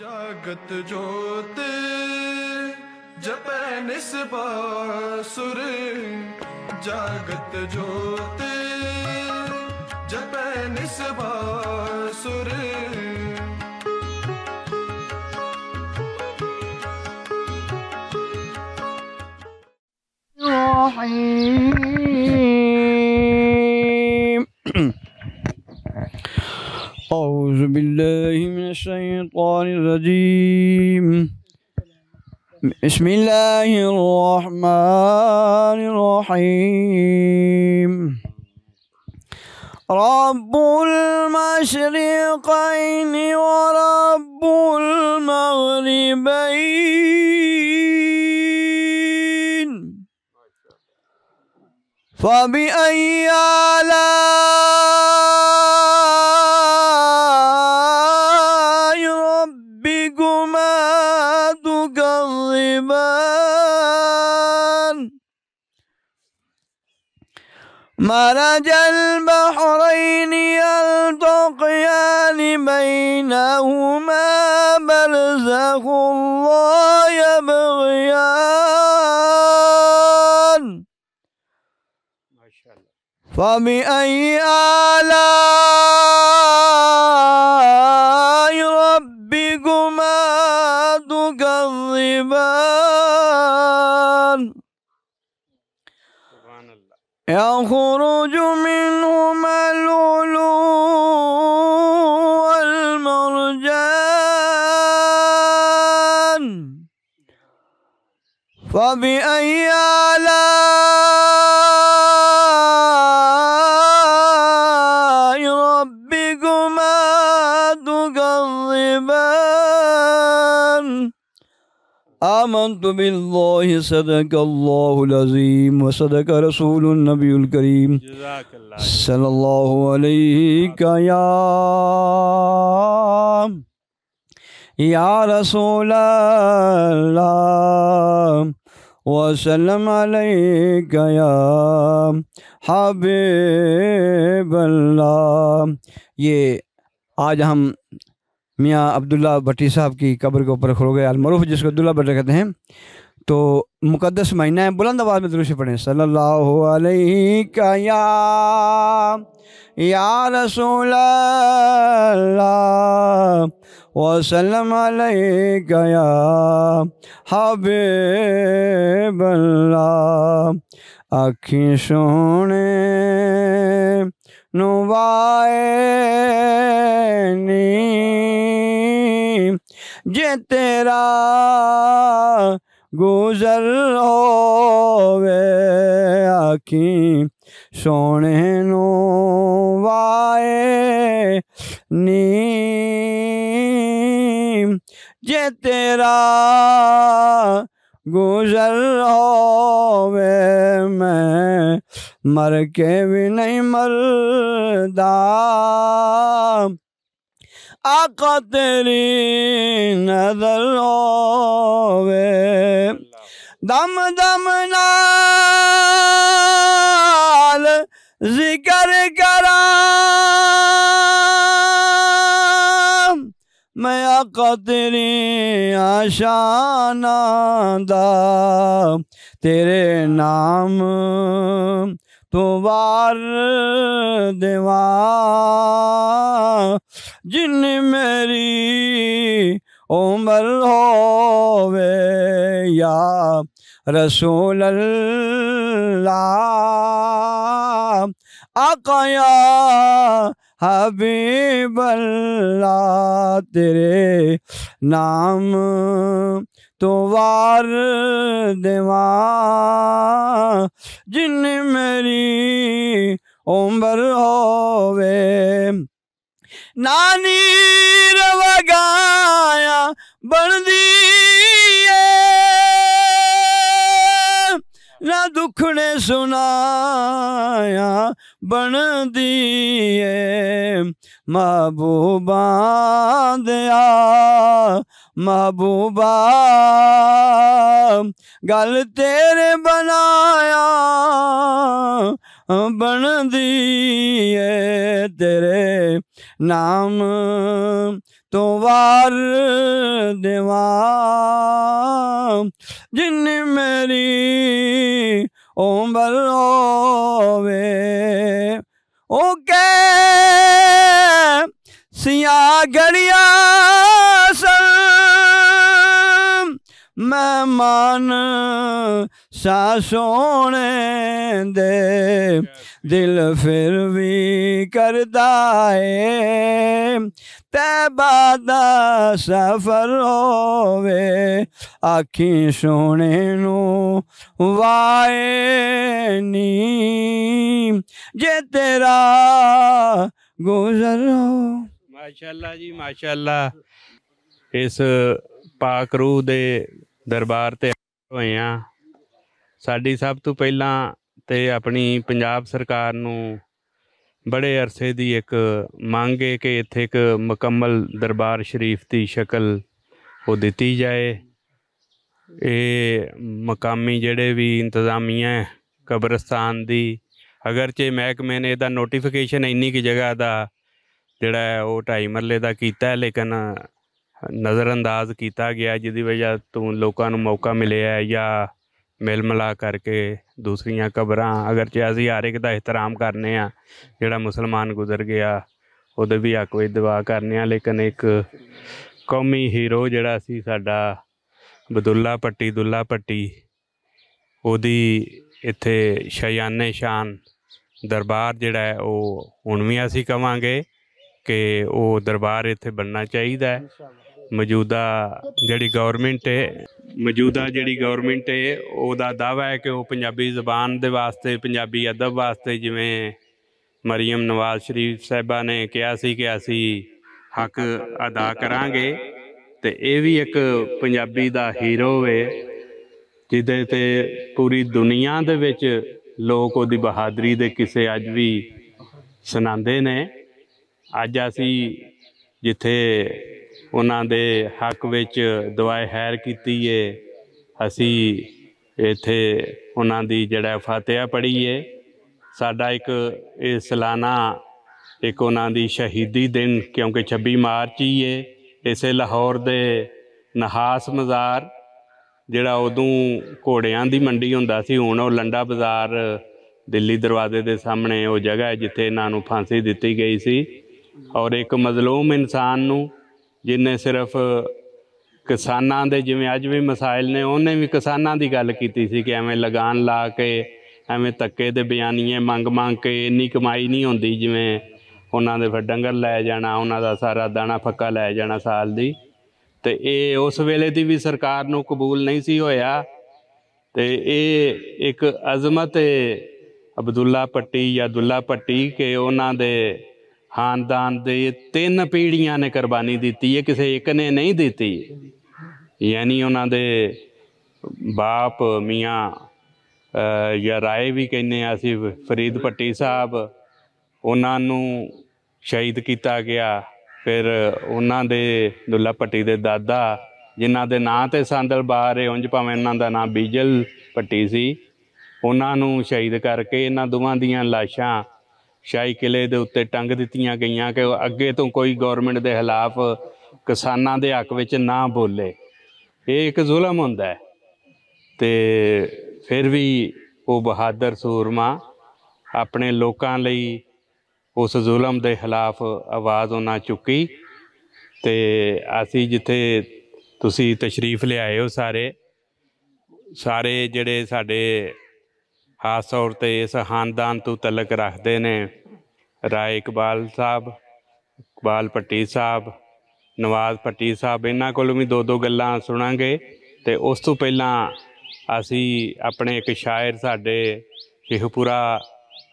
जागत जोत जप निस्बासुर जागत जोत जप निस्बासुर Oh, أعوذ بالله من الشيطان الرجيم بسم الله الرحمن الرحيم رب المشرقين ورب المغربين فبأي آلام مرج البحرين يلتقيان بينهما برزخ الله يبغيان فبأي آلام يخرج منهما الولو والمرجان فب آمنت بالله صدق الله العظيم وصدق رسول النبي الكريم صلى الله عليك يا يا رسول الله وسلم عليك يا حبيب الله ये आज हम मियाँ अब्दुल्ला भट्टी साहब की कब्र के ऊपर खड़ो गए अलमरूफ जिसको अब्दुल्ला भट्टी कहते हैं तो मुकदस महीना है बुलंद आवाज़ में दुरुष पढ़ें सल्लल्लाहु अलैहि का या या रसूल वसलम गया अखी सोने नुवाए नी ਜੇ ਤੇਰਾ ਗੁਜ਼ਰ ਹੋਵੇ ਆਖੀ ਸੋਹਣੇ ਨੂੰ ਵਾਏ ਨੀ ਜੇ ਤੇਰਾ ਗੁਜ਼ਰ ਹੋਵੇ ਮੈਂ ਮਰ ਕੇ ਵੀ ਨਹੀਂ ਮਰਦਾ ਤੇਰੀ ਨਜ਼ਰ ਹੋਵੇ ਦਮ ਦਮ ਨਾਲ ਜ਼ਿਕਰ ਕਰਾਂ ਮੈਂ ਆਕਾ ਤੇਰੀ ਆਸ਼ਾਨਾ ਦਾ ਤੇਰੇ ਨਾਮ तुम्हार देवा जिन मेरी उम्र होवे या रसूल अल्लाह आकाया ਹਬੀਬ ਅੱਲਾ ਤੇਰੇ ਨਾਮ ਤੋਂ ਵਾਰ ਦੇਵਾ ਜਿਨ ਮੇਰੀ ਉਮਰ ਹੋਵੇ ਨਾਨੀ ਰਵਗਾਇਆ ਬਣਦੀ ਏ ਨਾ ਦੁੱਖ ਨੇ ਸੁਨਾਇਆ ਬਣਦੀ ਏ ਮਹਬੂਬਾਂ ਦਿਆ ਮਹਬੂਬਾ ਗੱਲ ਤੇਰੇ ਬਣਾਇਆ ਬਣਦੀ ਏ ਤੇਰੇ ਨਾਮ ਤੋਂ ਵਾਰ ਦੇਵਾ ਜਿੰਨੇ ਮੇਰੀ ਉਮਰ ਹੋਵੇ ਓਕੇ ਸਿਆ ਗੜਿਆ ਸਰ ਮਹਿਮਾਨ ਸਾ ਸੋਣੇ ਦੇ ਦਿਲ ਫਿਰ ਵੀ ਕਰਦਾ ਏ ਤੇ ਬਾਦ ਸਫਰ ਹੋਵੇ ਆਖੀ ਸੋਣੇ ਨੂੰ ਵਾਏ ਨੀ ਜੇ ਤੇਰਾ ਗੁਜ਼ਰੋ ਮਾਸ਼ਾਅੱਲਾ ਜੀ ਮਾਸ਼ਾਅੱਲਾ ਇਸ ਪਾਕ ਰੂਹ ਦੇ ਦਰਬਾਰ ਤੇ ਹੋਏ ਆ ਸਾਡੀ ਸਭ ਤੋਂ ਪਹਿਲਾਂ ਤੇ ਆਪਣੀ ਪੰਜਾਬ ਸਰਕਾਰ ਨੂੰ ਬੜੇ ਅਰਸੇ ਦੀ ਇੱਕ ਮੰਗ ਹੈ ਕਿ ਇੱਥੇ ਇੱਕ ਮੁਕੰਮਲ ਦਰਬਾਰ ਸ਼ਰੀਫ ਦੀ ਸ਼ਕਲ ਉਹ ਦਿੱਤੀ ਜਾਏ ਇਹ ਮਕਾਮੀ ਜਿਹੜੇ ਵੀ ਇੰਤਜ਼ਾਮੀਆਂ ਕਬਰਸਤਾਨ ਦੀ ਅਗਰਚੇ ਮਹਿਕਮੇ ਨੇ ਇਹਦਾ ਨੋਟੀਫਿਕੇਸ਼ਨ ਇੰਨੀ ਕਿ ਜਗ੍ਹਾ ਦਾ ਜਿਹੜਾ ਉਹ ਢਾਈ ਮਰਲੇ ਦਾ ਕੀਤਾ ਲੇਕਿਨ ਨਜ਼ਰਅੰਦਾਜ਼ ਕੀਤਾ ਗਿਆ ਜਿਸ ਦੀ ਵਜ੍ਹਾ ਤੋਂ ਲੋਕਾਂ ਨੂੰ ਮੌਕਾ ਮਿਲਿਆ ਜਾਂ ਮਿਲ ਮਿਲਾ ਕਰਕੇ ਦੂਸਰੀਆਂ ਕਬਰਾਂ ਅਗਰ ਜੇ ਅਸੀਂ ਹਰ ਇੱਕ ਦਾ ਇhtਰਾਮ ਕਰਨੇ ਆ ਜਿਹੜਾ ਮੁਸਲਮਾਨ ਗੁਜ਼ਰ ਗਿਆ ਉਹਦੇ ਵੀ ਹੱਕ ਵਿੱਚ ਦੁਆ ਕਰਨੇ ਆ ਲੇਕਿਨ ਇੱਕ ਕੌਮੀ ਹੀਰੋ ਜਿਹੜਾ ਸੀ ਸਾਡਾ ਬਦੁੱਲਾ ਪੱਟੀ ਦੁੱਲਾ ਪੱਟੀ ਉਹਦੀ ਇੱਥੇ ਸ਼ਯਾਨੇ ਸ਼ਾਨ ਦਰਬਾਰ ਜਿਹੜਾ ਹੈ ਉਹ ਹੁਣ ਵੀ ਅਸੀਂ ਕਵਾਂਗੇ ਕਿ ਉਹ ਦਰਬਾਰ ਇੱਥੇ ਬਣਨਾ ਚਾਹੀਦਾ ਹੈ ਮੌਜੂਦਾ ਜਿਹੜੀ ਗਵਰਨਮੈਂਟ ਹੈ ਮੌਜੂਦਾ ਜਿਹੜੀ ਗਵਰਨਮੈਂਟ ਹੈ ਉਹਦਾ ਦਾਵਾ ਹੈ ਕਿ ਉਹ ਪੰਜਾਬੀ ਜ਼ਬਾਨ ਦੇ ਵਾਸਤੇ ਪੰਜਾਬੀ ਅਦਬ ਵਾਸਤੇ ਜਿਵੇਂ ਮਰੀਮ ਨਵਾਜ਼ ਸ਼ਰੀਫ ਸਾਹਿਬਾ ਨੇ ਕਿਹਾ ਸੀ ਕਿ ਅਸੀਂ ਹੱਕ ਅਦਾ ਕਰਾਂਗੇ ਤੇ ਇਹ ਵੀ ਇੱਕ ਪੰਜਾਬੀ ਦਾ ਹੀਰੋ ਹੈ ਜਿਹਦੇ ਤੇ ਪੂਰੀ ਦੁਨੀਆ ਦੇ ਵਿੱਚ ਲੋਕ ਉਹਦੀ ਬਹਾਦਰੀ ਦੇ ਕਿਸੇ ਅੱਜ ਵੀ ਸੁਣਾਉਂਦੇ ਨੇ ਅੱਜ ਅਸੀਂ ਜਿੱਥੇ ਉਹਨਾਂ ਦੇ ਹੱਕ ਵਿੱਚ ਦਵਾਈ ਹੈਰ ਕੀਤੀ ਏ ਅਸੀਂ ਇੱਥੇ ਉਹਨਾਂ ਦੀ ਜਿਹੜਾ ਫਾਤਿਹਾ ਪੜ੍ਹੀ ਏ ਸਾਡਾ ਇੱਕ ਇਹ ਸਲਾਨਾ ਇੱਕ ਉਹਨਾਂ ਦੀ ਸ਼ਹੀਦੀ ਦਿਨ ਕਿਉਂਕਿ 26 ਮਾਰਚ ਹੀ ਏ ਇਸੇ ਲਾਹੌਰ ਦੇ ਨਹਾਸ ਮਜ਼ਾਰ ਜਿਹੜਾ ਉਦੋਂ ਘੋੜਿਆਂ ਦੀ ਮੰਡੀ ਹੁੰਦਾ ਸੀ ਹੁਣ ਉਹ ਲੰਡਾ ਬਾਜ਼ਾਰ ਦਿੱਲੀ ਦਰਵਾਜ਼ੇ ਦੇ ਸਾਹਮਣੇ ਉਹ ਜਗ੍ਹਾ ਹੈ ਜਿੱਥੇ ਇਹਨਾਂ ਨੂੰ ਫਾਂਸੀ ਦਿੱਤੀ ਗਈ ਸੀ ਔਰ ਇੱਕ ਮਜ਼ਲੂਮ ਇਨਸਾਨ ਨੂੰ ਜਿਨੇ ਸਿਰਫ ਕਿਸਾਨਾਂ ਦੇ ਜਿਵੇਂ ਅੱਜ ਵੀ ਮਸਾਇਲ ਨੇ ਉਹਨੇ ਵੀ ਕਿਸਾਨਾਂ ਦੀ ਗੱਲ ਕੀਤੀ ਸੀ ਕਿ ਐਵੇਂ ਲਗਾਨ ਲਾ ਕੇ ਐਵੇਂ ਤੱਕੇ ਦੇ ਬਿਆਨੀਏ ਮੰਗ ਮੰਗ ਕੇ ਇੰਨੀ ਕਮਾਈ ਨਹੀਂ ਹੁੰਦੀ ਜਿਵੇਂ ਉਹਨਾਂ ਦੇ ਫਿਰ ਡੰਗਰ ਲੈ ਜਾਣਾ ਉਹਨਾਂ ਦਾ ਸਾਰਾ ਦਾਣਾ ਫੱਕਾ ਲੈ ਜਾਣਾ ਸਾਲ ਦੀ ਤੇ ਇਹ ਉਸ ਵੇਲੇ ਦੀ ਵੀ ਸਰਕਾਰ ਨੂੰ ਕਬੂਲ ਨਹੀਂ ਸੀ ਹੋਇਆ ਤੇ ਇਹ ਇੱਕ ਅਜ਼ਮਤ ਹੈ ਅਬਦੁੱਲਾ ਪੱਟੀ ਜਾਂ ਦੁੱਲਾ ਪੱਟੀ ਕਿ ਉਹਨਾਂ ਦੇ ਖਾਨਦਾਨ ਦੇ ਤਿੰਨ ਪੀੜ੍ਹੀਆਂ ਨੇ ਕੁਰਬਾਨੀ ਦਿੱਤੀ ਹੈ ਕਿਸੇ ਇੱਕ ਨੇ ਨਹੀਂ ਦਿੱਤੀ ਯਾਨੀ ਉਹਨਾਂ ਦੇ ਬਾਪ ਮੀਆਂ ਜਾਂ ਰਾਏ ਵੀ ਕਹਿੰਦੇ ਆ ਸੀ ਫਰੀਦ ਪੱਟੀ ਸਾਹਿਬ ਉਹਨਾਂ ਨੂੰ ਸ਼ਹੀਦ ਕੀਤਾ ਗਿਆ ਫਿਰ ਉਹਨਾਂ ਦੇ ਦੁੱਲਾ ਪੱਟੀ ਦੇ ਦਾਦਾ ਜਿਨ੍ਹਾਂ ਦੇ ਨਾਂ ਤੇ ਸੰਦਲ ਬਾਹਰ ਹੈ ਉਂਝ ਭਾਵੇਂ ਉਹਨਾਂ ਦਾ ਨਾਂ ਬੀਜਲ ਪੱਟੀ ਸੀ ਉਹਨਾਂ ਨੂੰ ਸ਼ਹੀਦ ਕਰਕੇ ਇਹਨਾਂ ਦੋਵਾਂ ਦੀਆਂ ਲਾਸ਼ਾਂ ਸ਼ਾਹੀ ਕਿਲੇ ਦੇ ਉੱਤੇ ਟੰਗ ਦਿੱਤੀਆਂ ਗਈਆਂ ਕਿ ਅੱਗੇ ਤੋਂ ਕੋਈ ਗਵਰਨਮੈਂਟ ਦੇ ਖਿਲਾਫ ਕਿਸਾਨਾਂ ਦੇ ਹੱਕ ਵਿੱਚ ਨਾ ਬੋਲੇ ਇਹ ਇੱਕ ਜ਼ੁਲਮ ਹੁੰਦਾ ਹੈ ਤੇ ਫਿਰ ਵੀ ਉਹ ਬਹਾਦਰ ਸੂਰਮਾ ਆਪਣੇ ਲੋਕਾਂ ਲਈ ਉਸ ਜ਼ੁਲਮ ਦੇ ਖਿਲਾਫ ਆਵਾਜ਼ ਉਹਨਾਂ ਚੁੱਕੀ ਤੇ ਅਸੀਂ ਜਿੱਥੇ ਤੁਸੀਂ ਤਸ਼ਰੀਫ ਲਿਆਏ ਹੋ ਸਾਰੇ ਸਾਰੇ ਜਿਹੜੇ ਸਾਡੇ ਖਾਸ ਤੌਰ ਤੇ ਇਸ ਖਾਨਦਾਨ ਤੋਂ ਤਲਕ ਰੱਖਦੇ ਨੇ ਰਾਏ ਇਕਬਾਲ ਸਾਹਿਬ ਇਕਬਾਲ ਪੱਟੀ ਸਾਹਿਬ ਨਵਾਜ਼ ਪੱਟੀ ਸਾਹਿਬ ਇਹਨਾਂ ਕੋਲੋਂ ਵੀ ਦੋ ਦੋ ਗੱਲਾਂ ਸੁਣਾਂਗੇ ਤੇ ਉਸ ਤੋਂ ਪਹਿਲਾਂ ਅਸੀਂ ਆਪਣੇ ਇੱਕ ਸ਼ਾਇਰ ਸਾਡੇ ਸ਼ੇਖਪੁਰਾ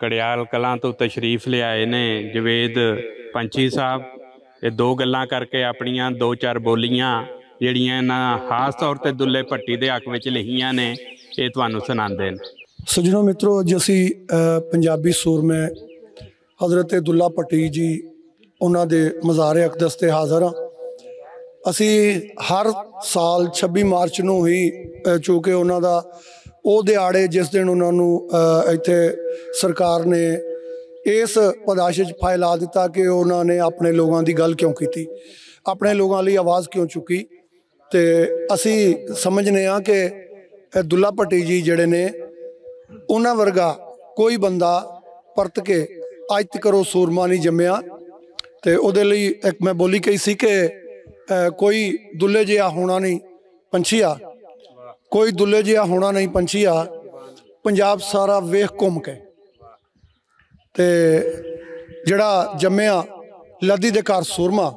ਕੜਿਆਲ ਕਲਾਂ ਤੋਂ ਤਸ਼ਰੀਫ ਲਿਆਏ ਨੇ ਜਵੇਦ ਪੰਚੀ ਸਾਹਿਬ ਇਹ ਦੋ ਗੱਲਾਂ ਕਰਕੇ ਆਪਣੀਆਂ ਦੋ ਚਾਰ ਬੋਲੀਆਂ ਜਿਹੜੀਆਂ ਇਹਨਾਂ ਖਾਸ ਤੌਰ ਤੇ ਦੁੱਲੇ ਪੱਟੀ ਦੇ ਹੱਕ ਵਿੱਚ ਲਿਖੀਆਂ ਨੇ ਇਹ ਤੁਹਾਨੂੰ ਸੁਣਾਉਂਦੇ ਨੇ ਸਜਣੋ ਮਿੱਤਰੋ ਅੱਜ ਅਸੀਂ ਪੰਜਾਬੀ ਸੂਰਮੇ حضرت ਦੁੱਲਾ ਪਟੀ ਜੀ ਉਹਨਾਂ ਦੇ ਮਜ਼ਾਰ ਅਕਦਸ ਤੇ ਹਾਜ਼ਰ ਹਾਂ ਅਸੀਂ ਹਰ ਸਾਲ 26 ਮਾਰਚ ਨੂੰ ਹੀ ਚੂੰਕਿ ਉਹਨਾਂ ਦਾ ਉਹ ਦਿਹਾੜੇ ਜਿਸ ਦਿਨ ਉਹਨਾਂ ਨੂੰ ਇੱਥੇ ਸਰਕਾਰ ਨੇ ਇਸ ਪਦਾਸ਼ ਵਿੱਚ ਫੈਲਾ ਦਿੱਤਾ ਕਿ ਉਹਨਾਂ ਨੇ ਆਪਣੇ ਲੋਕਾਂ ਦੀ ਗੱਲ ਕਿਉਂ ਕੀਤੀ ਆਪਣੇ ਲੋਕਾਂ ਲਈ ਆਵਾਜ਼ ਕਿਉਂ ਚੁੱਕੀ ਤੇ ਅਸੀਂ ਸਮਝਨੇ ਆ ਕਿ ਦੁੱਲਾ ਪਟੀ ਜੀ ਜਿਹੜੇ ਨੇ ਉਹਨਾਂ ਵਰਗਾ ਕੋਈ ਬੰਦਾ ਪਰਤ ਕੇ ਅੱਜ ਤੱਕ ਉਹ ਸੂਰਮਾ ਨਹੀਂ ਜੰਮਿਆ ਤੇ ਉਹਦੇ ਲਈ ਇੱਕ ਮੈਂ ਬੋਲੀ ਕਹੀ ਸੀ ਕਿ ਕੋਈ ਦੁੱਲੇ ਜਿਹਾ ਹੋਣਾ ਨਹੀਂ ਪੰਛੀਆ ਕੋਈ ਦੁੱਲੇ ਜਿਹਾ ਹੋਣਾ ਨਹੀਂ ਪੰਛੀਆ ਪੰਜਾਬ ਸਾਰਾ ਵੇਖ ਘੁੰਮ ਕੇ ਤੇ ਜਿਹੜਾ ਜੰਮਿਆ ਲੱਦੀ ਦੇ ਘਰ ਸੂਰਮਾ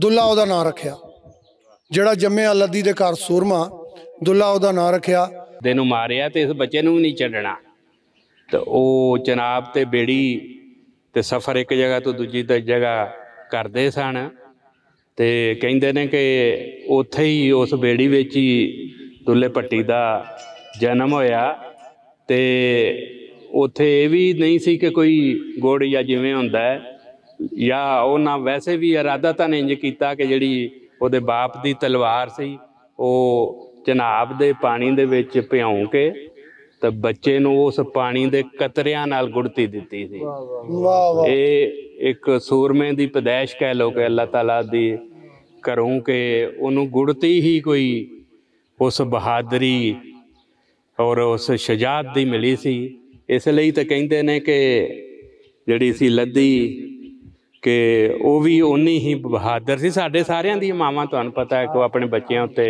ਦੁੱਲਾ ਉਹਦਾ ਨਾਂ ਰੱਖਿਆ ਜਿਹੜਾ ਜੰਮਿਆ ਲੱਦੀ ਦੇ ਘਰ ਸੂਰਮਾ ਦੁੱਲਾ ਉਹਦਾ ਨਾਂ ਰੱਖਿਆ ਤੈਨੂੰ ਮਾਰਿਆ ਤੇ ਇਸ ਬੱਚੇ ਨੂੰ ਨਹੀਂ ਛੱਡਣਾ ਤੇ ਉਹ ਜਨਾਬ ਤੇ ਬੇੜੀ ਤੇ ਸਫ਼ਰ ਇੱਕ ਜਗ੍ਹਾ ਤੋਂ ਦੂਜੀ ਜਗ੍ਹਾ ਕਰਦੇ ਸਨ ਤੇ ਕਹਿੰਦੇ ਨੇ ਕਿ ਉੱਥੇ ਹੀ ਉਸ ਬੇੜੀ ਵਿੱਚ ਹੀ ਦੁੱਲੇ ਪੱਟੀ ਦਾ ਜਨਮ ਹੋਇਆ ਤੇ ਉੱਥੇ ਇਹ ਵੀ ਨਹੀਂ ਸੀ ਕਿ ਕੋਈ ਗੋੜ ਜਾਂ ਜਿਵੇਂ ਹੁੰਦਾ ਹੈ ਜਾਂ ਉਹਨਾਂ ਵੈਸੇ ਵੀ ਇਰਾਦਾ ਤਾਂ ਨਹੀਂ ਕੀਤਾ ਕਿ ਜਿਹੜੀ ਉਹਦੇ ਬਾਪ ਦੀ ਤਲਵਾਰ ਸੀ ਉਹ ਚਨਾਬ ਦੇ ਪਾਣੀ ਦੇ ਵਿੱਚ ਭਿਉਂ ਕੇ ਤੇ ਬੱਚੇ ਨੂੰ ਉਸ ਪਾਣੀ ਦੇ ਕਤਰਿਆਂ ਨਾਲ ਗੁੜਤੀ ਦਿੱਤੀ ਸੀ ਵਾਹ ਵਾਹ ਇਹ ਇੱਕ ਸੂਰਮੇ ਦੀ ਪਦੈਸ਼ ਕਹਿ ਲੋ ਕਿ ਅੱਲਾਹ ਤਾਲਾ ਦੀ ਕਰੂੰ ਕਿ ਉਹਨੂੰ ਗੁੜਤੀ ਹੀ ਕੋਈ ਉਸ ਬਹਾਦਰੀ ਔਰ ਉਸ ਸ਼ਜਾਦ ਦੀ ਮਿਲੀ ਸੀ ਇਸ ਲਈ ਤਾਂ ਕਹਿੰਦੇ ਨੇ ਕਿ ਜਿਹੜੀ ਸੀ ਲੱਦੀ ਕਿ ਉਹ ਵੀ ਉਨੀ ਹੀ ਬਹਾਦਰ ਸੀ ਸਾਡੇ ਸਾਰਿਆਂ ਦੀ ਮਾਵਾਂ ਤੁਹਾਨੂੰ ਪਤਾ ਹੈ ਕਿ ਉਹ ਆਪਣੇ ਬੱਚਿਆਂ ਉੱਤੇ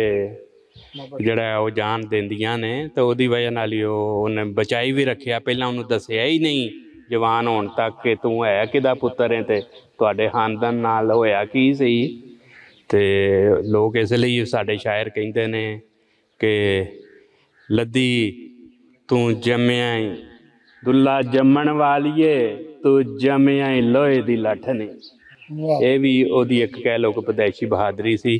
ਜਿਹੜਾ ਉਹ ਜਾਨ ਦਿੰਦੀਆਂ ਨੇ ਤੇ ਉਹਦੀ ਵਜ੍ਹਾ ਨਾਲ ਹੀ ਉਹਨੇ ਬਚਾਈ ਵੀ ਰੱਖਿਆ ਪਹਿਲਾਂ ਉਹਨੂੰ ਦੱਸਿਆ ਹੀ ਨਹੀਂ ਜਵਾਨ ਹੋਣ ਤੱਕ ਕਿ ਤੂੰ ਹੈ ਕਿਦਾ ਪੁੱਤਰ ਹੈ ਤੇ ਤੁਹਾਡੇ ਖਾਨਦਾਨ ਨਾਲ ਹੋਇਆ ਕੀ ਸਹੀ ਤੇ ਲੋਕ ਇਸ ਲਈ ਸਾਡੇ ਸ਼ਾਇਰ ਕਹਿੰਦੇ ਨੇ ਕਿ ਲੱਦੀ ਤੂੰ ਜੰਮਿਆ ਹੀ ਦੁੱਲਾ ਜੰਮਣ ਵਾਲੀਏ ਤੂੰ ਜੰਮਿਆ ਹੀ ਲੋਹੇ ਦੀ ਲੱਠ ਨੇ ਇਹ ਵੀ ਉਹਦੀ ਇੱਕ ਕਹਿ ਲੋਕ ਪਦੈਸ਼ੀ ਬਹਾਦਰੀ ਸੀ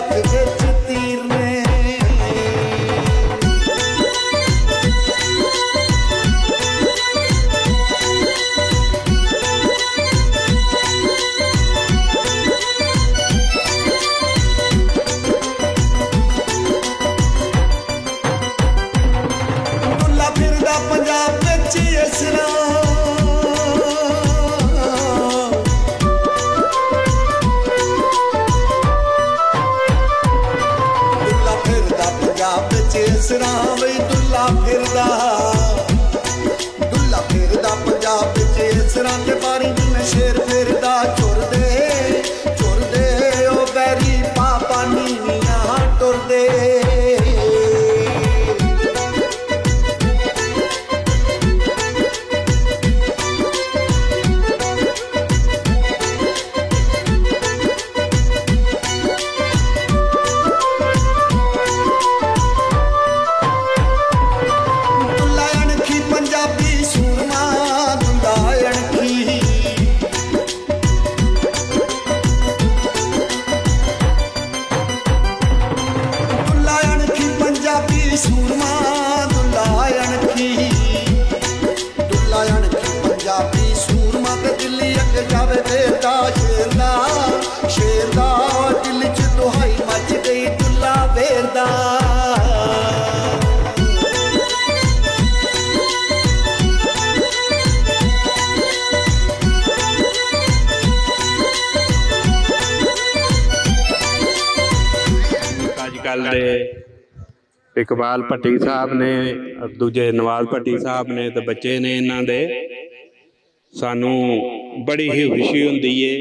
up again. ਦਿੱਲੀ ਅੱਗ ਜਾਵੇ ਦਾ ਸ਼ੇਰ ਦਾ ਸ਼ੇਰ ਦਾ ਦਿਲ ਚ ਦੁਹਾਈ ਮੱਚ ਗਈ ਦੁੱਲਾ ਵੇਰਦਾ ਕੱਲ ਦੇ ਇਕਬਾਲ ਭੱਟੀ ਸਾਹਿਬ ਨੇ ਦੂਜੇ ਨਵਾਜ਼ ਭੱਟੀ ਸਾਹਿਬ ਨੇ ਤੇ ਬੱਚੇ ਨੇ ਇਹਨਾਂ ਦੇ ਸਾਨੂੰ ਬੜੀ ਹੀ ਖੁਸ਼ੀ ਹੁੰਦੀ ਏ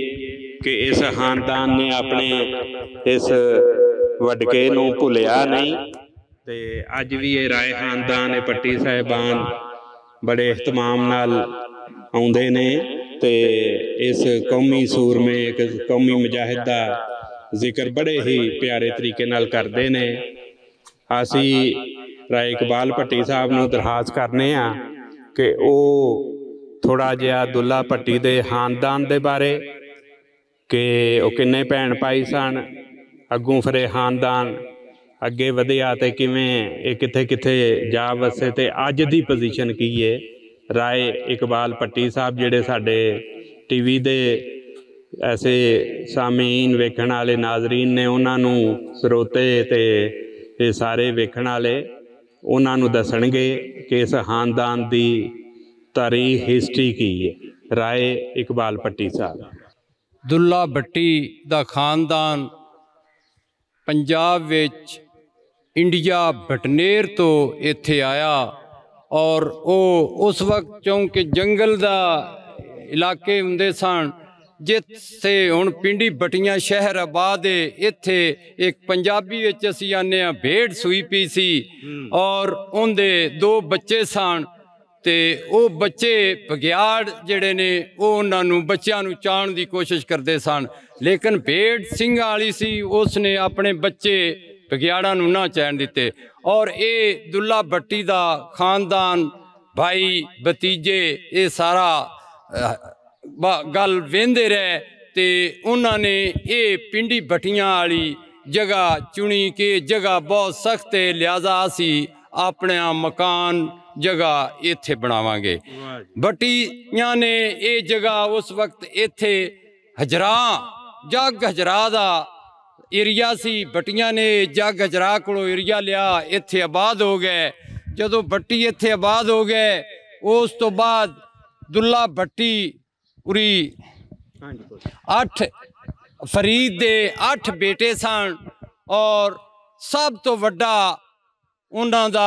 ਕਿ ਇਸ ਖਾਨਦਾਨ ਨੇ ਆਪਣੇ ਇਸ ਵਡਕੇ ਨੂੰ ਭੁੱਲਿਆ ਨਹੀਂ ਤੇ ਅੱਜ ਵੀ ਇਹ ਰਾਏ ਖਾਨਦਾਨ ਇਹ ਪੱਟੀ ਸਾਹਿਬਾਨ ਬੜੇ ਇhtਮਾਮ ਨਾਲ ਆਉਂਦੇ ਨੇ ਤੇ ਇਸ ਕੌਮੀ ਸੂਰਮੇ ਇੱਕ ਕੌਮੀ ਮੁਜਾਹਿਦ ਦਾ ਜ਼ਿਕਰ ਬੜੇ ਹੀ ਪਿਆਰੇ ਤਰੀਕੇ ਨਾਲ ਕਰਦੇ ਨੇ ਅਸੀਂ ਰਾਏ ਇਕਬਾਲ ਪੱਟੀ ਸਾਹਿਬ ਨੂੰ ਦਰਹਾਸ ਕਰਨੇ ਆ ਕਿ ਉਹ ਥੋੜਾ ਜਿਹਾ ਦੁੱਲਾ ਭੱਟੀ ਦੇ ਖਾਨਦਾਨ ਦੇ ਬਾਰੇ ਕਿ ਉਹ ਕਿੰਨੇ ਭੈਣ ਭਾਈ ਸਨ ਅੱਗੋਂ ਫਰੇ ਖਾਨਦਾਨ ਅੱਗੇ ਵਧਿਆ ਤੇ ਕਿਵੇਂ ਇਹ ਕਿੱਥੇ ਕਿੱਥੇ ਜਾ ਵਸੇ ਤੇ ਅੱਜ ਦੀ ਪੋਜੀਸ਼ਨ ਕੀ ਹੈ ਰਾਏ ਇਕਬਾਲ ਪੱਟੀ ਸਾਹਿਬ ਜਿਹੜੇ ਸਾਡੇ ਟੀਵੀ ਦੇ ਐਸੇ ਸਾਮੀਨ ਵੇਖਣ ਵਾਲੇ ਨਾਜ਼ਰੀਨ ਨੇ ਉਹਨਾਂ ਨੂੰ ਸਰੋਤੇ ਤੇ ਇਹ ਸਾਰੇ ਵੇਖਣ ਵਾਲੇ ਉਹਨਾਂ ਨੂੰ ਦੱਸਣਗੇ ਕਿ ਇਸ ਖਾਨਦਾਨ ਦੀ तारीख ਹਿਸਟਰੀ ਕੀ ਹੈ ਰਾਏ ਇਕਬਾਲ ਪੱਟੀ ਸਾਹਿਬ ਦੁੱਲਾ ਭੱਟੀ ਦਾ ਖਾਨਦਾਨ ਪੰਜਾਬ ਵਿੱਚ ਇੰਡੀਆ ਬਟਨੇਰ ਤੋਂ ਇੱਥੇ ਆਇਆ ਔਰ ਉਹ ਉਸ ਵਕਤ ਕਿਉਂਕਿ ਜੰਗਲ ਦਾ ਇਲਾਕੇ ਹੁੰਦੇ ਸਨ ਜਿੱਥੇ ਹੁਣ ਪਿੰਡੀ ਬਟੀਆਂ ਸ਼ਹਿਰ ਆਬਾਦ ਹੈ ਇੱਥੇ ਇੱਕ ਪੰਜਾਬੀ ਵਿੱਚ ਅਸੀਂ ਆਨੇ ਆ ਭੇਡ ਸੂਈ ਪੀ ਸੀ ਔਰ ਉਹਦੇ ਦੋ ਬੱਚੇ ਸਨ ਤੇ ਉਹ ਬੱਚੇ ਪਗਿਆੜ ਜਿਹੜੇ ਨੇ ਉਹ ਉਹਨਾਂ ਨੂੰ ਬੱਚਿਆਂ ਨੂੰ ਚਾਣ ਦੀ ਕੋਸ਼ਿਸ਼ ਕਰਦੇ ਸਨ ਲੇਕਿਨ ਭੇਡ ਸਿੰਘ ਵਾਲੀ ਸੀ ਉਸ ਨੇ ਆਪਣੇ ਬੱਚੇ ਪਗਿਆੜਾਂ ਨੂੰ ਨਾ ਚਾਣ ਦਿੱਤੇ ਔਰ ਇਹ ਦੁੱਲਾ ਬੱਟੀ ਦਾ ਖਾਨਦਾਨ ਭਾਈ ਭਤੀਜੇ ਇਹ ਸਾਰਾ ਗੱਲ ਵੇਂਦੇ ਰਹੇ ਤੇ ਉਹਨਾਂ ਨੇ ਇਹ ਪਿੰਡੀ ਭਟੀਆਂ ਵਾਲੀ ਜਗ੍ਹਾ ਚੁਣੀ ਕਿ ਜਗ੍ਹਾ ਬਹੁਤ ਸਖਤ ਹੈ ਲਿਆਜ਼ਾ ਸੀ ਆਪਣੇ ਮਕਾਨ जगह इथे बनावे बटिया ने यह जगह उस वक्त इथे हजरा जग हजरा एरिया सी बटिया ने जग हजरा को एरिया लिया इथे आबाद हो गए जो बट्टी इथे आबाद हो गए उस तो बाद दुला बट्टी उरी अठ फरीद अठ बेटे सन और सब तो व्डा ਉਹਨਾਂ ਦਾ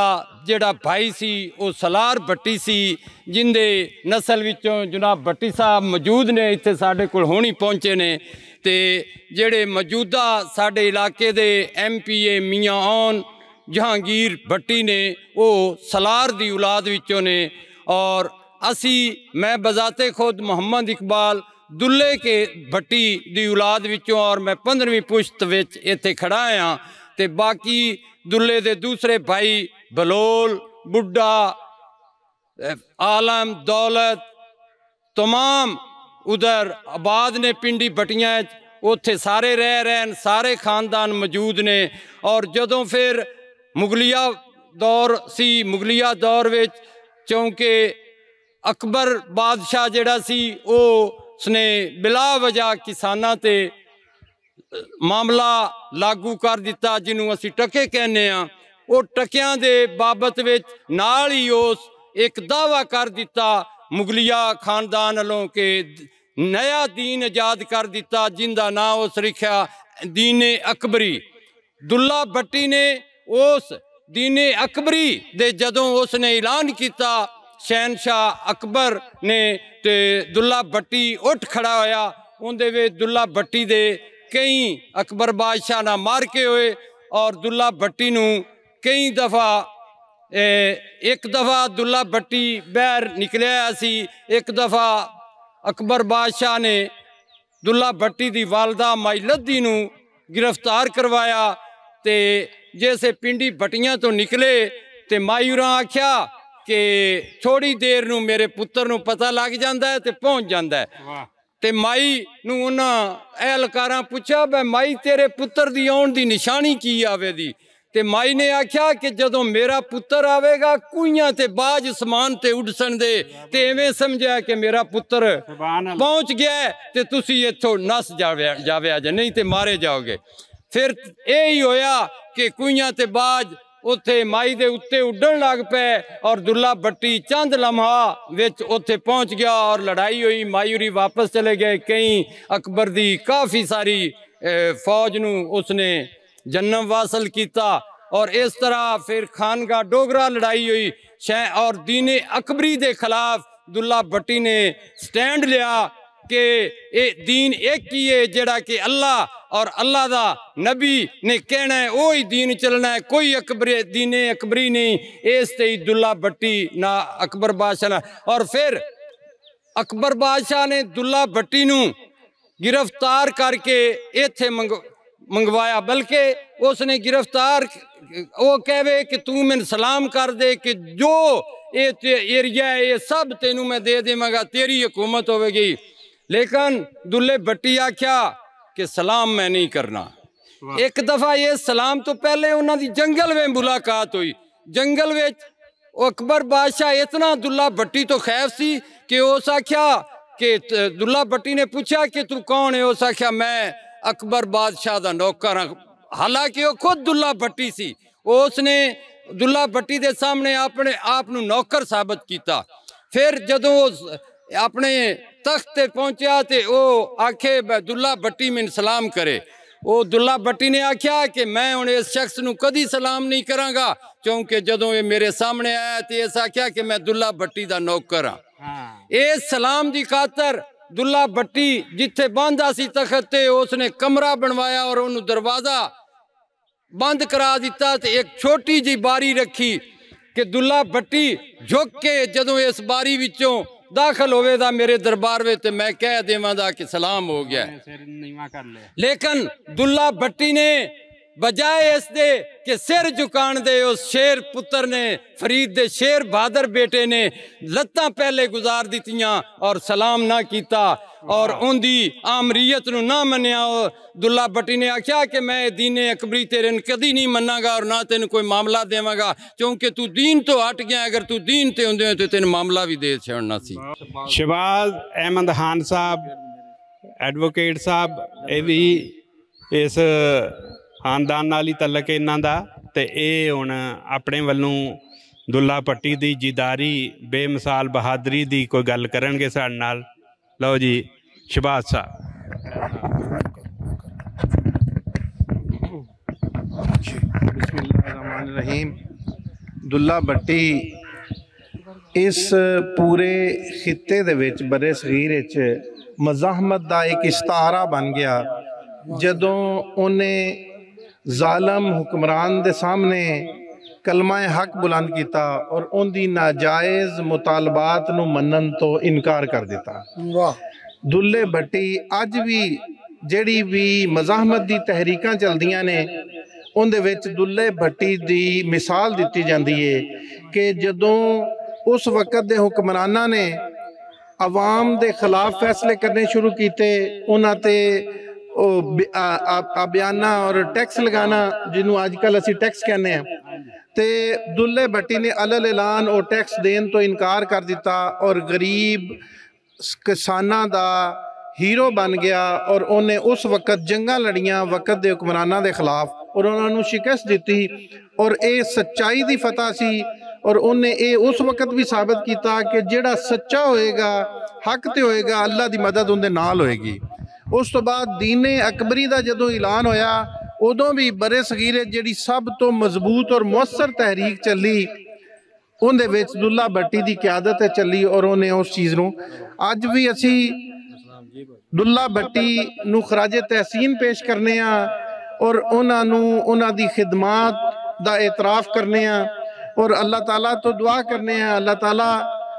ਜਿਹੜਾ ਭਾਈ ਸੀ ਉਹ ਸਲਾਰ ਭੱਟੀ ਸੀ ਜਿੰਦੇ ਨਸਲ ਵਿੱਚੋਂ ਜਨਾਬ ਭੱਟੀ ਸਾਹਿਬ ਮੌਜੂਦ ਨੇ ਇੱਥੇ ਸਾਡੇ ਕੋਲ ਹੋਣੀ ਪਹੁੰਚੇ ਨੇ ਤੇ ਜਿਹੜੇ ਮੌਜੂਦਾ ਸਾਡੇ ਇਲਾਕੇ ਦੇ ਐਮਪੀਏ ਮੀਆਂ ਔਨ ਜਹਾਂਗੀਰ ਭੱਟੀ ਨੇ ਉਹ ਸਲਾਰ ਦੀ ਔਲਾਦ ਵਿੱਚੋਂ ਨੇ ਔਰ ਅਸੀਂ ਮੈਂ ਬਜ਼ਾਤੇ ਖੁਦ ਮੁਹੰਮਦ ਇਕਬਾਲ ਦੁੱਲੇ ਕੇ ਭੱਟੀ ਦੀ ਔਲਾਦ ਵਿੱਚੋਂ ਔਰ ਮੈਂ 15ਵੀਂ ਪੁਸ਼ਤ ਵਿੱਚ ਇੱਥੇ ਖੜਾ ਆਂ ਤੇ ਬਾਕੀ ਦੁੱਲੇ ਦੇ ਦੂਸਰੇ ਭਾਈ ਬਲੋਲ ਬੁੱਢਾ ਆਲਮ ਦੌਲਤ तमाम ਉਧਰ ਆਬਾਦ ਨੇ ਪਿੰਡੀ ਬਟੀਆਂ ਉੱਥੇ ਸਾਰੇ ਰਹਿ ਰਹਿਣ ਸਾਰੇ ਖਾਨਦਾਨ ਮੌਜੂਦ ਨੇ ਔਰ ਜਦੋਂ ਫਿਰ ਮੁਗਲੀਆ ਦੌਰ ਸੀ ਮੁਗਲੀਆ ਦੌਰ ਵਿੱਚ ਕਿਉਂਕਿ ਅਕਬਰ ਬਾਦਸ਼ਾਹ ਜਿਹੜਾ ਸੀ ਉਹ ਉਸਨੇ ਬਿਲਾ ਵਜਾ ਕਿਸਾਨਾਂ ਤੇ ਮਾਮਲਾ ਲਾਗੂ ਕਰ ਦਿੱਤਾ ਜਿਹਨੂੰ ਅਸੀਂ ਟਕੇ ਕਹਿੰਨੇ ਆ ਉਹ ਟਕਿਆਂ ਦੇ ਬਾਬਤ ਵਿੱਚ ਨਾਲ ਹੀ ਉਸ ਇੱਕ ਦਾਵਾ ਕਰ ਦਿੱਤਾ ਮੁਗਲੀਆ ਖਾਨਦਾਨ ਵੱਲੋਂ ਕਿ ਨਇਆ دین ਆਜ਼ਾਦ ਕਰ ਦਿੱਤਾ ਜਿੰਦਾ ਨਾਮ ਉਸ ਰਖਿਆ ਦੀਨੇ ਅਕਬਰੀ ਦੁੱਲਾ ਬੱਟੀ ਨੇ ਉਸ ਦੀਨੇ ਅਕਬਰੀ ਦੇ ਜਦੋਂ ਉਸ ਨੇ ਐਲਾਨ ਕੀਤਾ ਸ਼ਹਿਨशाह ਅਕਬਰ ਨੇ ਤੇ ਦੁੱਲਾ ਬੱਟੀ ਉੱਠ ਖੜਾ ਹੋਇਆ ਉਹਦੇ ਵਿੱਚ ਦੁੱਲਾ ਬੱਟੀ ਦੇ ਕਈ ਅਕਬਰ ਬਾਦਸ਼ਾਹ ਨਾਲ ਮਾਰ ਕੇ ਹੋਏ ਔਰ ਦੁੱਲਾ ਭੱਟੀ ਨੂੰ ਕਈ ਦਫਾ ਇੱਕ ਦਫਾ ਦੁੱਲਾ ਭੱਟੀ ਬਹਿਰ ਨਿਕਲਿਆ ਸੀ ਇੱਕ ਦਫਾ ਅਕਬਰ ਬਾਦਸ਼ਾਹ ਨੇ ਦੁੱਲਾ ਭੱਟੀ ਦੀ ਵਾਲਦਾ ਲੱਦੀ ਨੂੰ ਗ੍ਰਿਫਤਾਰ ਕਰਵਾਇਆ ਤੇ ਜੇਸੇ ਪਿੰਡੀ ਭਟੀਆਂ ਤੋਂ ਨਿਕਲੇ ਤੇ ਮਾਇੂਰਾ ਆਖਿਆ ਕਿ ਥੋੜੀ ਦੇਰ ਨੂੰ ਮੇਰੇ ਪੁੱਤਰ ਨੂੰ ਪਤਾ ਲੱਗ ਜਾਂਦਾ ਤੇ ਪਹੁੰਚ ਜਾਂਦਾ ਤੇ ਮਾਈ ਨੂੰ ਉਹਨਾਂ ਅਹਿਲਕਾਰਾਂ ਪੁੱਛਿਆ ਬੈ ਮਾਈ ਤੇਰੇ ਪੁੱਤਰ ਦੀ ਆਉਣ ਦੀ ਨਿਸ਼ਾਨੀ ਕੀ ਆਵੇ ਦੀ ਤੇ ਮਾਈ ਨੇ ਆਖਿਆ ਕਿ ਜਦੋਂ ਮੇਰਾ ਪੁੱਤਰ ਆਵੇਗਾ ਕੁਈਆਂ ਤੇ ਬਾਜ ਸਮਾਨ ਤੇ ਉੱਡਸਣ ਦੇ ਤੇ ਐਵੇਂ ਸਮਝਿਆ ਕਿ ਮੇਰਾ ਪੁੱਤਰ ਪਹੁੰਚ ਗਿਆ ਤੇ ਤੁਸੀਂ ਇੱਥੋਂ ਨਸ ਜਾਵਿਆ ਜਾਵੇ ਜੇ ਨਹੀਂ ਤੇ ਮਾਰੇ ਜਾਓਗੇ ਫਿਰ ਇਹ ਹੀ ਹੋਇਆ ਕਿ ਕੁਈਆਂ ਤੇ ਬਾਜ उत्थे माई दे उत्ते उड़न लग पे और दुला बट्टी चंद लम्हा विच उत्थे पहुंच गया और लड़ाई हुई मायूरी वापस चले गए कई अकबर दी काफ़ी सारी फौज नू उसने जन्म वासल किया और इस तरह फिर खानगा डोगरा लड़ाई हुई शह और दीने अकबरी के खिलाफ दुला बट्टी ने स्टैंड लिया के ए दीन एक ही है जड़ा कि अल्लाह और अल्लाह दा नबी ने कहना है वो ही दीन चलना है कोई अकबर दीने अकबरी नहीं इस ते दुल्ला बट्टी ना अकबर बादशाह और फिर अकबर बादशाह ने दुल्ला बट्टी गिरफ्तार करके इतने मंग मंगवाया बल्कि उसने गिरफ्तार वो कहवे कि तू मैं सलाम कर दे कि जो ये एरिया है ये सब तेनू मैं दे देवगा तेरी हुकूमत होगी लेकिन दुल्ले बट्टी आख्या कि सलाम मैं नहीं करना एक दफ़ा ये सलाम तो पहले उन्होंने जंगल में मुलाकात हुई जंगल में अकबर बादशाह इतना दुल्ला भट्टी तो खैफ सी कि उस आख्या कि दुल्ला भट्टी ने पूछा कि तू कौन है उस आख्या मैं अकबर बादशाह का नौकर हाँ हालांकि वह खुद दुल्ला भट्टी सी उसने दुल्ला भट्टी के सामने अपने आप नौकर साबित किया फिर जो अपने ਤਖਤ ਤੇ ਪਹੁੰਚਿਆ ਤੇ ਉਹ ਆਖੇ ਬੈਦੁੱਲਾ ਬੱਟੀ ਮੈਨੂੰ ਸਲਾਮ ਕਰੇ ਉਹ ਦੁੱਲਾ ਬੱਟੀ ਨੇ ਆਖਿਆ ਕਿ ਮੈਂ ਹੁਣ ਇਸ ਸ਼ਖਸ ਨੂੰ ਕਦੀ ਸਲਾਮ ਨਹੀਂ ਕਰਾਂਗਾ ਕਿਉਂਕਿ ਜਦੋਂ ਇਹ ਮੇਰੇ ਸਾਹਮਣੇ ਆਇਆ ਤੇ ਇਸ ਆਖਿਆ ਕਿ ਮੈਂ ਦੁੱਲਾ ਬੱਟੀ ਦਾ ਨੌਕਰ ਹਾਂ ਇਹ ਸਲਾਮ ਦੀ ਖਾਤਰ ਦੁੱਲਾ ਬੱਟੀ ਜਿੱਥੇ ਬੰਦਾ ਸੀ ਤਖਤ ਤੇ ਉਸਨੇ ਕਮਰਾ ਬਣਵਾਇਆ ਔਰ ਉਹਨੂੰ ਦਰਵਾਜ਼ਾ ਬੰਦ ਕਰਾ ਦਿੱਤਾ ਤੇ ਇੱਕ ਛੋਟੀ ਜੀ ਬਾਰੀ ਰੱਖੀ ਕਿ ਦੁੱਲਾ ਬੱਟੀ ਝੁੱਕ ਕੇ ਜਦੋਂ ਇਸ ਬਾਰੀ ਵਿੱਚੋਂ दाखिल होवेगा मेरे दरबार में तो मैं कह देवगा कि सलाम हो गया लेकिन दुला भट्टी ने बजाय इस दे कि सिर झुकाण दे उस शेर पुत्र ने फरीद दे शेर बहादुर बेटे ने लत्त पहले गुजार दितियां और सलाम ना किया ਔਰ ਉਹਦੀ ਆਮਰੀਅਤ ਨੂੰ ਨਾ ਮੰਨਿਆ ਦੁੱਲਾ ਬੱਟੀ ਨੇ ਆਖਿਆ ਕਿ ਮੈਂ ਦੀਨੇ ਅਕਬਰੀ ਤੇਰੇ ਨੂੰ ਕਦੀ ਨਹੀਂ ਮੰਨਾਂਗਾ ਔਰ ਨਾ ਤੈਨੂੰ ਕੋਈ ਮਾਮਲਾ ਦੇਵਾਂਗਾ ਕਿਉਂਕਿ ਤੂੰ ਦੀਨ ਤੋਂ ਹਟ ਗਿਆ ਅਗਰ ਤੂੰ ਦੀਨ ਤੇ ਹੁੰਦੇ ਹੋ ਤੇ ਤੈਨੂੰ ਮਾਮਲਾ ਵੀ ਦੇ ਛੜਨਾ ਸੀ ਸ਼ਬਾਜ਼ ਅਹਿਮਦ ਖਾਨ ਸਾਹਿਬ ਐਡਵੋਕੇਟ ਸਾਹਿਬ ਇਹ ਵੀ ਇਸ ਖਾਨਦਾਨ ਨਾਲ ਹੀ ਤਲਕ ਇਹਨਾਂ ਦਾ ਤੇ ਇਹ ਹੁਣ ਆਪਣੇ ਵੱਲੋਂ ਦੁੱਲਾ ਪੱਟੀ ਦੀ ਜਿਦਾਰੀ ਬੇਮਿਸਾਲ ਬਹਾਦਰੀ ਦੀ ਕੋਈ ਗੱਲ ਕਰਨਗੇ ਸਾਡੇ ਨਾਲ ਲਓ ਜੀ ਸ਼ਬਾਸ਼ ਸਾਹਿਬ ਬਿਸਮਿਲ੍ਲਾਹਿਰ ਰਹੀਮ ਦੁੱਲਾ ਬੱਟੀ ਇਸ ਪੂਰੇ ਖਿੱਤੇ ਦੇ ਵਿੱਚ ਬਰੇ ਸਗੀਰ ਵਿੱਚ ਮਜ਼ਾਹਮਤ ਦਾ ਇੱਕ ਇਸਤਾਰਾ ਬਣ ਗਿਆ ਜਦੋਂ ਉਹਨੇ ਜ਼ਾਲਮ ਹੁਕਮਰਾਨ ਦੇ ਸਾਹਮਣੇ ਕਲਮਾਏ ਹੱਕ ਬੁਲੰਦ ਕੀਤਾ ਔਰ ਉਹਦੀ ਨਾਜਾਇਜ਼ ਮੁਤਾਲਬਾਤ ਨੂੰ ਮੰਨਣ ਤੋਂ ਇਨਕਾਰ ਕਰ ਦਿੱਤਾ ਵਾਹ ਦੁੱਲੇ ਭੱਟੀ ਅੱਜ ਵੀ ਜਿਹੜੀ ਵੀ ਮਜ਼ਾਹਮਤ ਦੀ ਤਹਿਰੀਕਾਂ ਚੱਲਦੀਆਂ ਨੇ ਉਹਦੇ ਵਿੱਚ ਦੁੱਲੇ ਭੱਟੀ ਦੀ ਮਿਸਾਲ ਦਿੱਤੀ ਜਾਂਦੀ ਏ ਕਿ ਜਦੋਂ ਉਸ ਵਕਤ ਦੇ ਹੁਕਮਰਾਨਾਂ ਨੇ ਆਵਾਮ ਦੇ ਖਿਲਾਫ ਫੈਸਲੇ ਕਰਨੇ ਸ਼ੁਰੂ ਕੀਤੇ ਉਹਨਾਂ ਤੇ ਉਹ ਬਿਆਨਾ ਔਰ ਟੈਕਸ ਲਗਾਣਾ ਜਿਹਨੂੰ ਅੱਜ ਕੱਲ ਅਸੀਂ ਟੈਕਸ ਕਹਿੰਦੇ ਆ ਤੇ ਦੁੱਲੇ ਭੱਟੀ ਨੇ ਅਲਲ ਐਲਾਨ ਉਹ ਟੈਕਸ ਦੇਣ ਤੋਂ ਇਨਕਾਰ ਕਰ ਦਿੱਤਾ ਔਰ ਗਰੀਬ ਕਿਸਾਨਾਂ ਦਾ ਹੀਰੋ ਬਣ ਗਿਆ ਔਰ ਉਹਨੇ ਉਸ ਵਕਤ ਜੰਗਾਂ ਲੜੀਆਂ ਵਕਤ ਦੇ ਹੁਕਮਰਾਨਾਂ ਦੇ ਖਿਲਾਫ ਔਰ ਉਹਨਾਂ ਨੂੰ ਸ਼ਿਕਸਤ ਦਿੱਤੀ ਔਰ ਇਹ ਸੱਚਾਈ ਦੀ ਫਤਹ ਸੀ ਔਰ ਉਹਨੇ ਇਹ ਉਸ ਵਕਤ ਵੀ ਸਾਬਤ ਕੀਤਾ ਕਿ ਜਿਹੜਾ ਸੱਚਾ ਹੋਏਗਾ ਹੱਕ ਤੇ ਹੋਏਗਾ ਅੱਲਾ ਦੀ ਮਦਦ ਉਹਦੇ ਨਾਲ ਹੋਏਗੀ ਉਸ ਤੋਂ ਬਾਅਦ ਦੀਨੇ ਅਕਬਰੀ ਦਾ ਜਦੋਂ ਐਲਾਨ ਹੋਇਆ ਉਦੋਂ ਵੀ ਬਰੇ ਸਗੀਰੇ ਜਿਹੜੀ ਸਭ ਤੋਂ ਮਜ਼ਬੂਤ ਔਰ ਮؤثਰ ਤਹਿਰੀਕ ਚੱਲੀ ਉਹਦੇ ਵਿੱਚ ਦੁੱਲਾ ਬੱਟੀ ਦੀ ਕਿਆਦਤ ਚੱਲੀ ਔਰ ਉਹਨੇ ਉਸ ਚੀਜ਼ ਨੂੰ ਅੱਜ ਵੀ ਅਸੀਂ ਦੁੱਲਾ ਬੱਟੀ ਨੂੰ ਖਰਾਜ ਤਹਿਸੀਨ ਪੇਸ਼ ਕਰਨੇ ਆ ਔਰ ਉਹਨਾਂ ਨੂੰ ਉਹਨਾਂ ਦੀ ਖਿਦਮਤ ਦਾ ਇਤਰਾਫ ਕਰਨੇ ਆ ਔਰ ਅੱਲਾਹ ਤਾਲਾ ਤੋਂ ਦੁਆ ਕਰਨੇ ਆ ਅੱਲਾਹ ਤਾਲਾ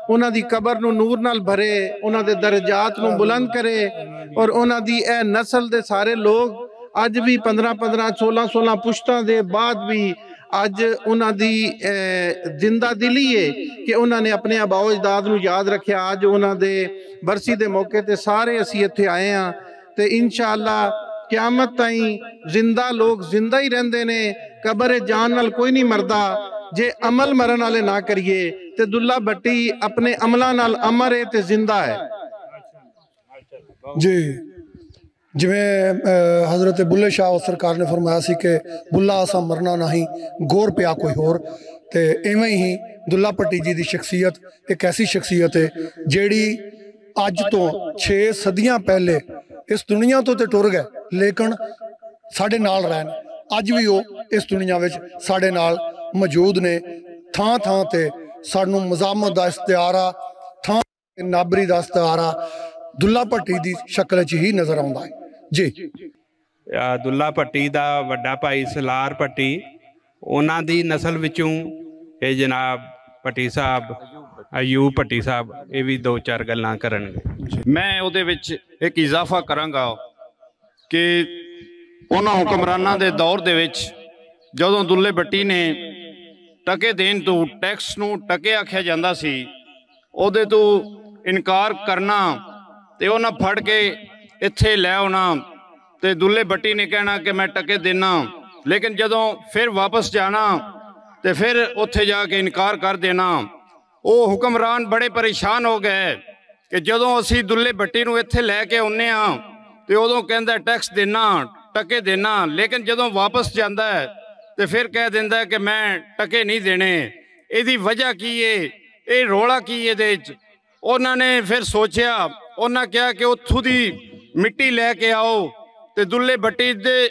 ਉਹਨਾਂ ਦੀ ਕਬਰ ਨੂੰ ਨੂਰ ਨਾਲ ਭਰੇ ਉਹਨਾਂ ਦੇ ਦਰਜਾਤ ਨੂੰ ਬੁਲੰਦ ਕਰੇ ਔਰ ਉਹਨਾਂ ਦੀ ਇਹ ਨਸਲ ਦੇ ਸਾਰੇ ਲੋਕ ਅੱਜ ਵੀ 15 15 16 16 ਪੁਸ਼ਤਾਂ ਦੇ ਬਾਅਦ ਵੀ ਅੱਜ ਉਹਨਾਂ ਦੀ ਜ਼ਿੰਦਾ ਦਿਲੀ ਏ ਕਿ ਉਹਨਾਂ ਨੇ ਆਪਣੇ ਆਬਾਓ ਅਜਦਾਦ ਨੂੰ ਯਾਦ ਰੱਖਿਆ ਅੱਜ ਉਹਨਾਂ ਦੇ ਬਰਸੀ ਦੇ ਮੌਕੇ ਤੇ ਸਾਰੇ ਅਸੀਂ ਇੱਥੇ ਆਏ ਆ ਤੇ ਇਨਸ਼ਾਅੱਲਾ ਕਿਆਮਤ ਤਾਈਂ ਜ਼ਿੰਦਾ ਲੋਕ ਜ਼ਿੰਦਾ ਹੀ ਰਹਿੰਦੇ ਨੇ ਕਬਰ ਜਾਨ ਨਾਲ ਕੋਈ ਨਹੀਂ ਮਰਦਾ ਜੇ ਅਮਲ ਮਰਨ ਵਾਲੇ ਨਾ ਕਰੀਏ ਤੇ ਦੁੱਲਾ ਬੱਟੀ ਆਪਣੇ ਅਮਲਾਂ ਨਾਲ ਅਮਰ ਹੈ ਤੇ ਜ਼ਿੰਦਾ ਹੈ ਜੀ ਜਿਵੇਂ ਹਜ਼ਰਤ ਬੁੱਲੇ ਸ਼ਾਹ ਉਸ ਸਰਕਾਰ ਨੇ ਫਰਮਾਇਆ ਸੀ ਕਿ ਬੁੱਲਾ ਆਸਾ ਮਰਨਾ ਨਹੀਂ ਗੋਰ ਪਿਆ ਕੋਈ ਹੋਰ ਤੇ ਐਵੇਂ ਹੀ ਦੁੱਲਾ ਪੱਟੀ ਜੀ ਦੀ ਸ਼ਖਸੀਅਤ ਇੱਕ ਐਸੀ ਸ਼ਖਸੀਅਤ ਹੈ ਜਿਹੜੀ ਅੱਜ ਤੋਂ 6 ਸਦੀਆਂ ਪਹਿਲੇ ਇਸ ਦੁਨੀਆ ਤੋਂ ਤੇ ਟੁਰ ਗਏ ਲੇਕਿਨ ਸਾਡੇ ਨਾਲ ਰਹਿਣ ਅੱਜ ਵੀ ਉਹ ਇਸ ਦੁਨੀਆ ਵਿੱਚ ਸਾਡੇ ਨਾਲ ਮੌਜੂਦ ਨੇ ਥਾਂ ਥਾਂ ਤੇ ਸਾਨੂੰ ਮਜ਼ਾਮਤ ਦਾ ਇਸ਼ਤਿਹਾਰਾ ਥਾਂ ਨਾਬਰੀ ਦਾ ਇਸ਼ਤਿਹਾਰਾ ਦੁੱਲਾ ਪੱਟੀ ਦੀ ਸ਼ਕਲ 'ਚ ਹੀ ਨਜ਼ਰ ਆਉਂਦਾ ਹੈ ਜੀ ਦੁੱਲਾ ਭੱਟੀ ਦਾ ਵੱਡਾ ਭਾਈ ਸਲਾਰ ਭੱਟੀ ਉਹਨਾਂ ਦੀ ਨਸਲ ਵਿੱਚੋਂ ਇਹ ਜਨਾਬ ਭੱਟੀ ਸਾਹਿਬ ਅਯੂਬ ਭੱਟੀ ਸਾਹਿਬ ਇਹ ਵੀ ਦੋ ਚਾਰ ਗੱਲਾਂ ਕਰਨਗੇ ਮੈਂ ਉਹਦੇ ਵਿੱਚ ਇੱਕ ਇਜ਼ਾਫਾ ਕਰਾਂਗਾ ਕਿ ਉਹਨਾਂ ਹੁਕਮਰਾਨਾਂ ਦੇ ਦੌਰ ਦੇ ਵਿੱਚ ਜਦੋਂ ਦੁੱਲੇ ਭੱਟੀ ਨੇ ਟਕੇ ਦੇਣ ਤੋਂ ਟੈਕਸ ਨੂੰ ਟਕੇ ਆਖਿਆ ਜਾਂਦਾ ਸੀ ਉਹਦੇ ਤੋਂ ਇਨਕਾਰ ਕਰਨਾ ਤੇ ਉਹਨਾਂ ਫੜ ਕੇ ਇੱਥੇ ਲੈ ਆਉਣਾ ਤੇ ਦੁੱਲੇ ਬੱਟੀ ਨੇ ਕਹਿਣਾ ਕਿ ਮੈਂ ਟਕੇ ਦੇਣਾ ਲੇਕਿਨ ਜਦੋਂ ਫਿਰ ਵਾਪਸ ਜਾਣਾ ਤੇ ਫਿਰ ਉੱਥੇ ਜਾ ਕੇ ਇਨਕਾਰ ਕਰ ਦੇਣਾ ਉਹ ਹੁਕਮਰਾਨ ਬੜੇ ਪਰੇਸ਼ਾਨ ਹੋ ਗਏ ਕਿ ਜਦੋਂ ਅਸੀਂ ਦੁੱਲੇ ਬੱਟੀ ਨੂੰ ਇੱਥੇ ਲੈ ਕੇ ਆਉਨੇ ਆ ਤੇ ਉਦੋਂ ਕਹਿੰਦਾ ਟੈਕਸ ਦੇਣਾ ਟਕੇ ਦੇਣਾ ਲੇਕਿਨ ਜਦੋਂ ਵਾਪਸ ਜਾਂਦਾ ਹੈ ਤੇ ਫਿਰ ਕਹਿ ਦਿੰਦਾ ਕਿ ਮੈਂ ਟਕੇ ਨਹੀਂ ਦੇਣੇ ਇਹਦੀ ਵਜ੍ਹਾ ਕੀ ਏ ਇਹ ਰੋਲਾ ਕੀ ਇਹਦੇ ਵਿੱਚ ਉਹਨਾਂ ਨੇ ਫਿਰ ਸੋਚਿਆ ਉਹਨਾਂ ਕਿਹਾ ਕਿ ਉੱਥੋਂ ਦੀ ਮਿੱਟੀ ਲੈ ਕੇ ਆਓ ਤੇ ਦੁੱਲੇ ਬੱਟੀ ਦੇ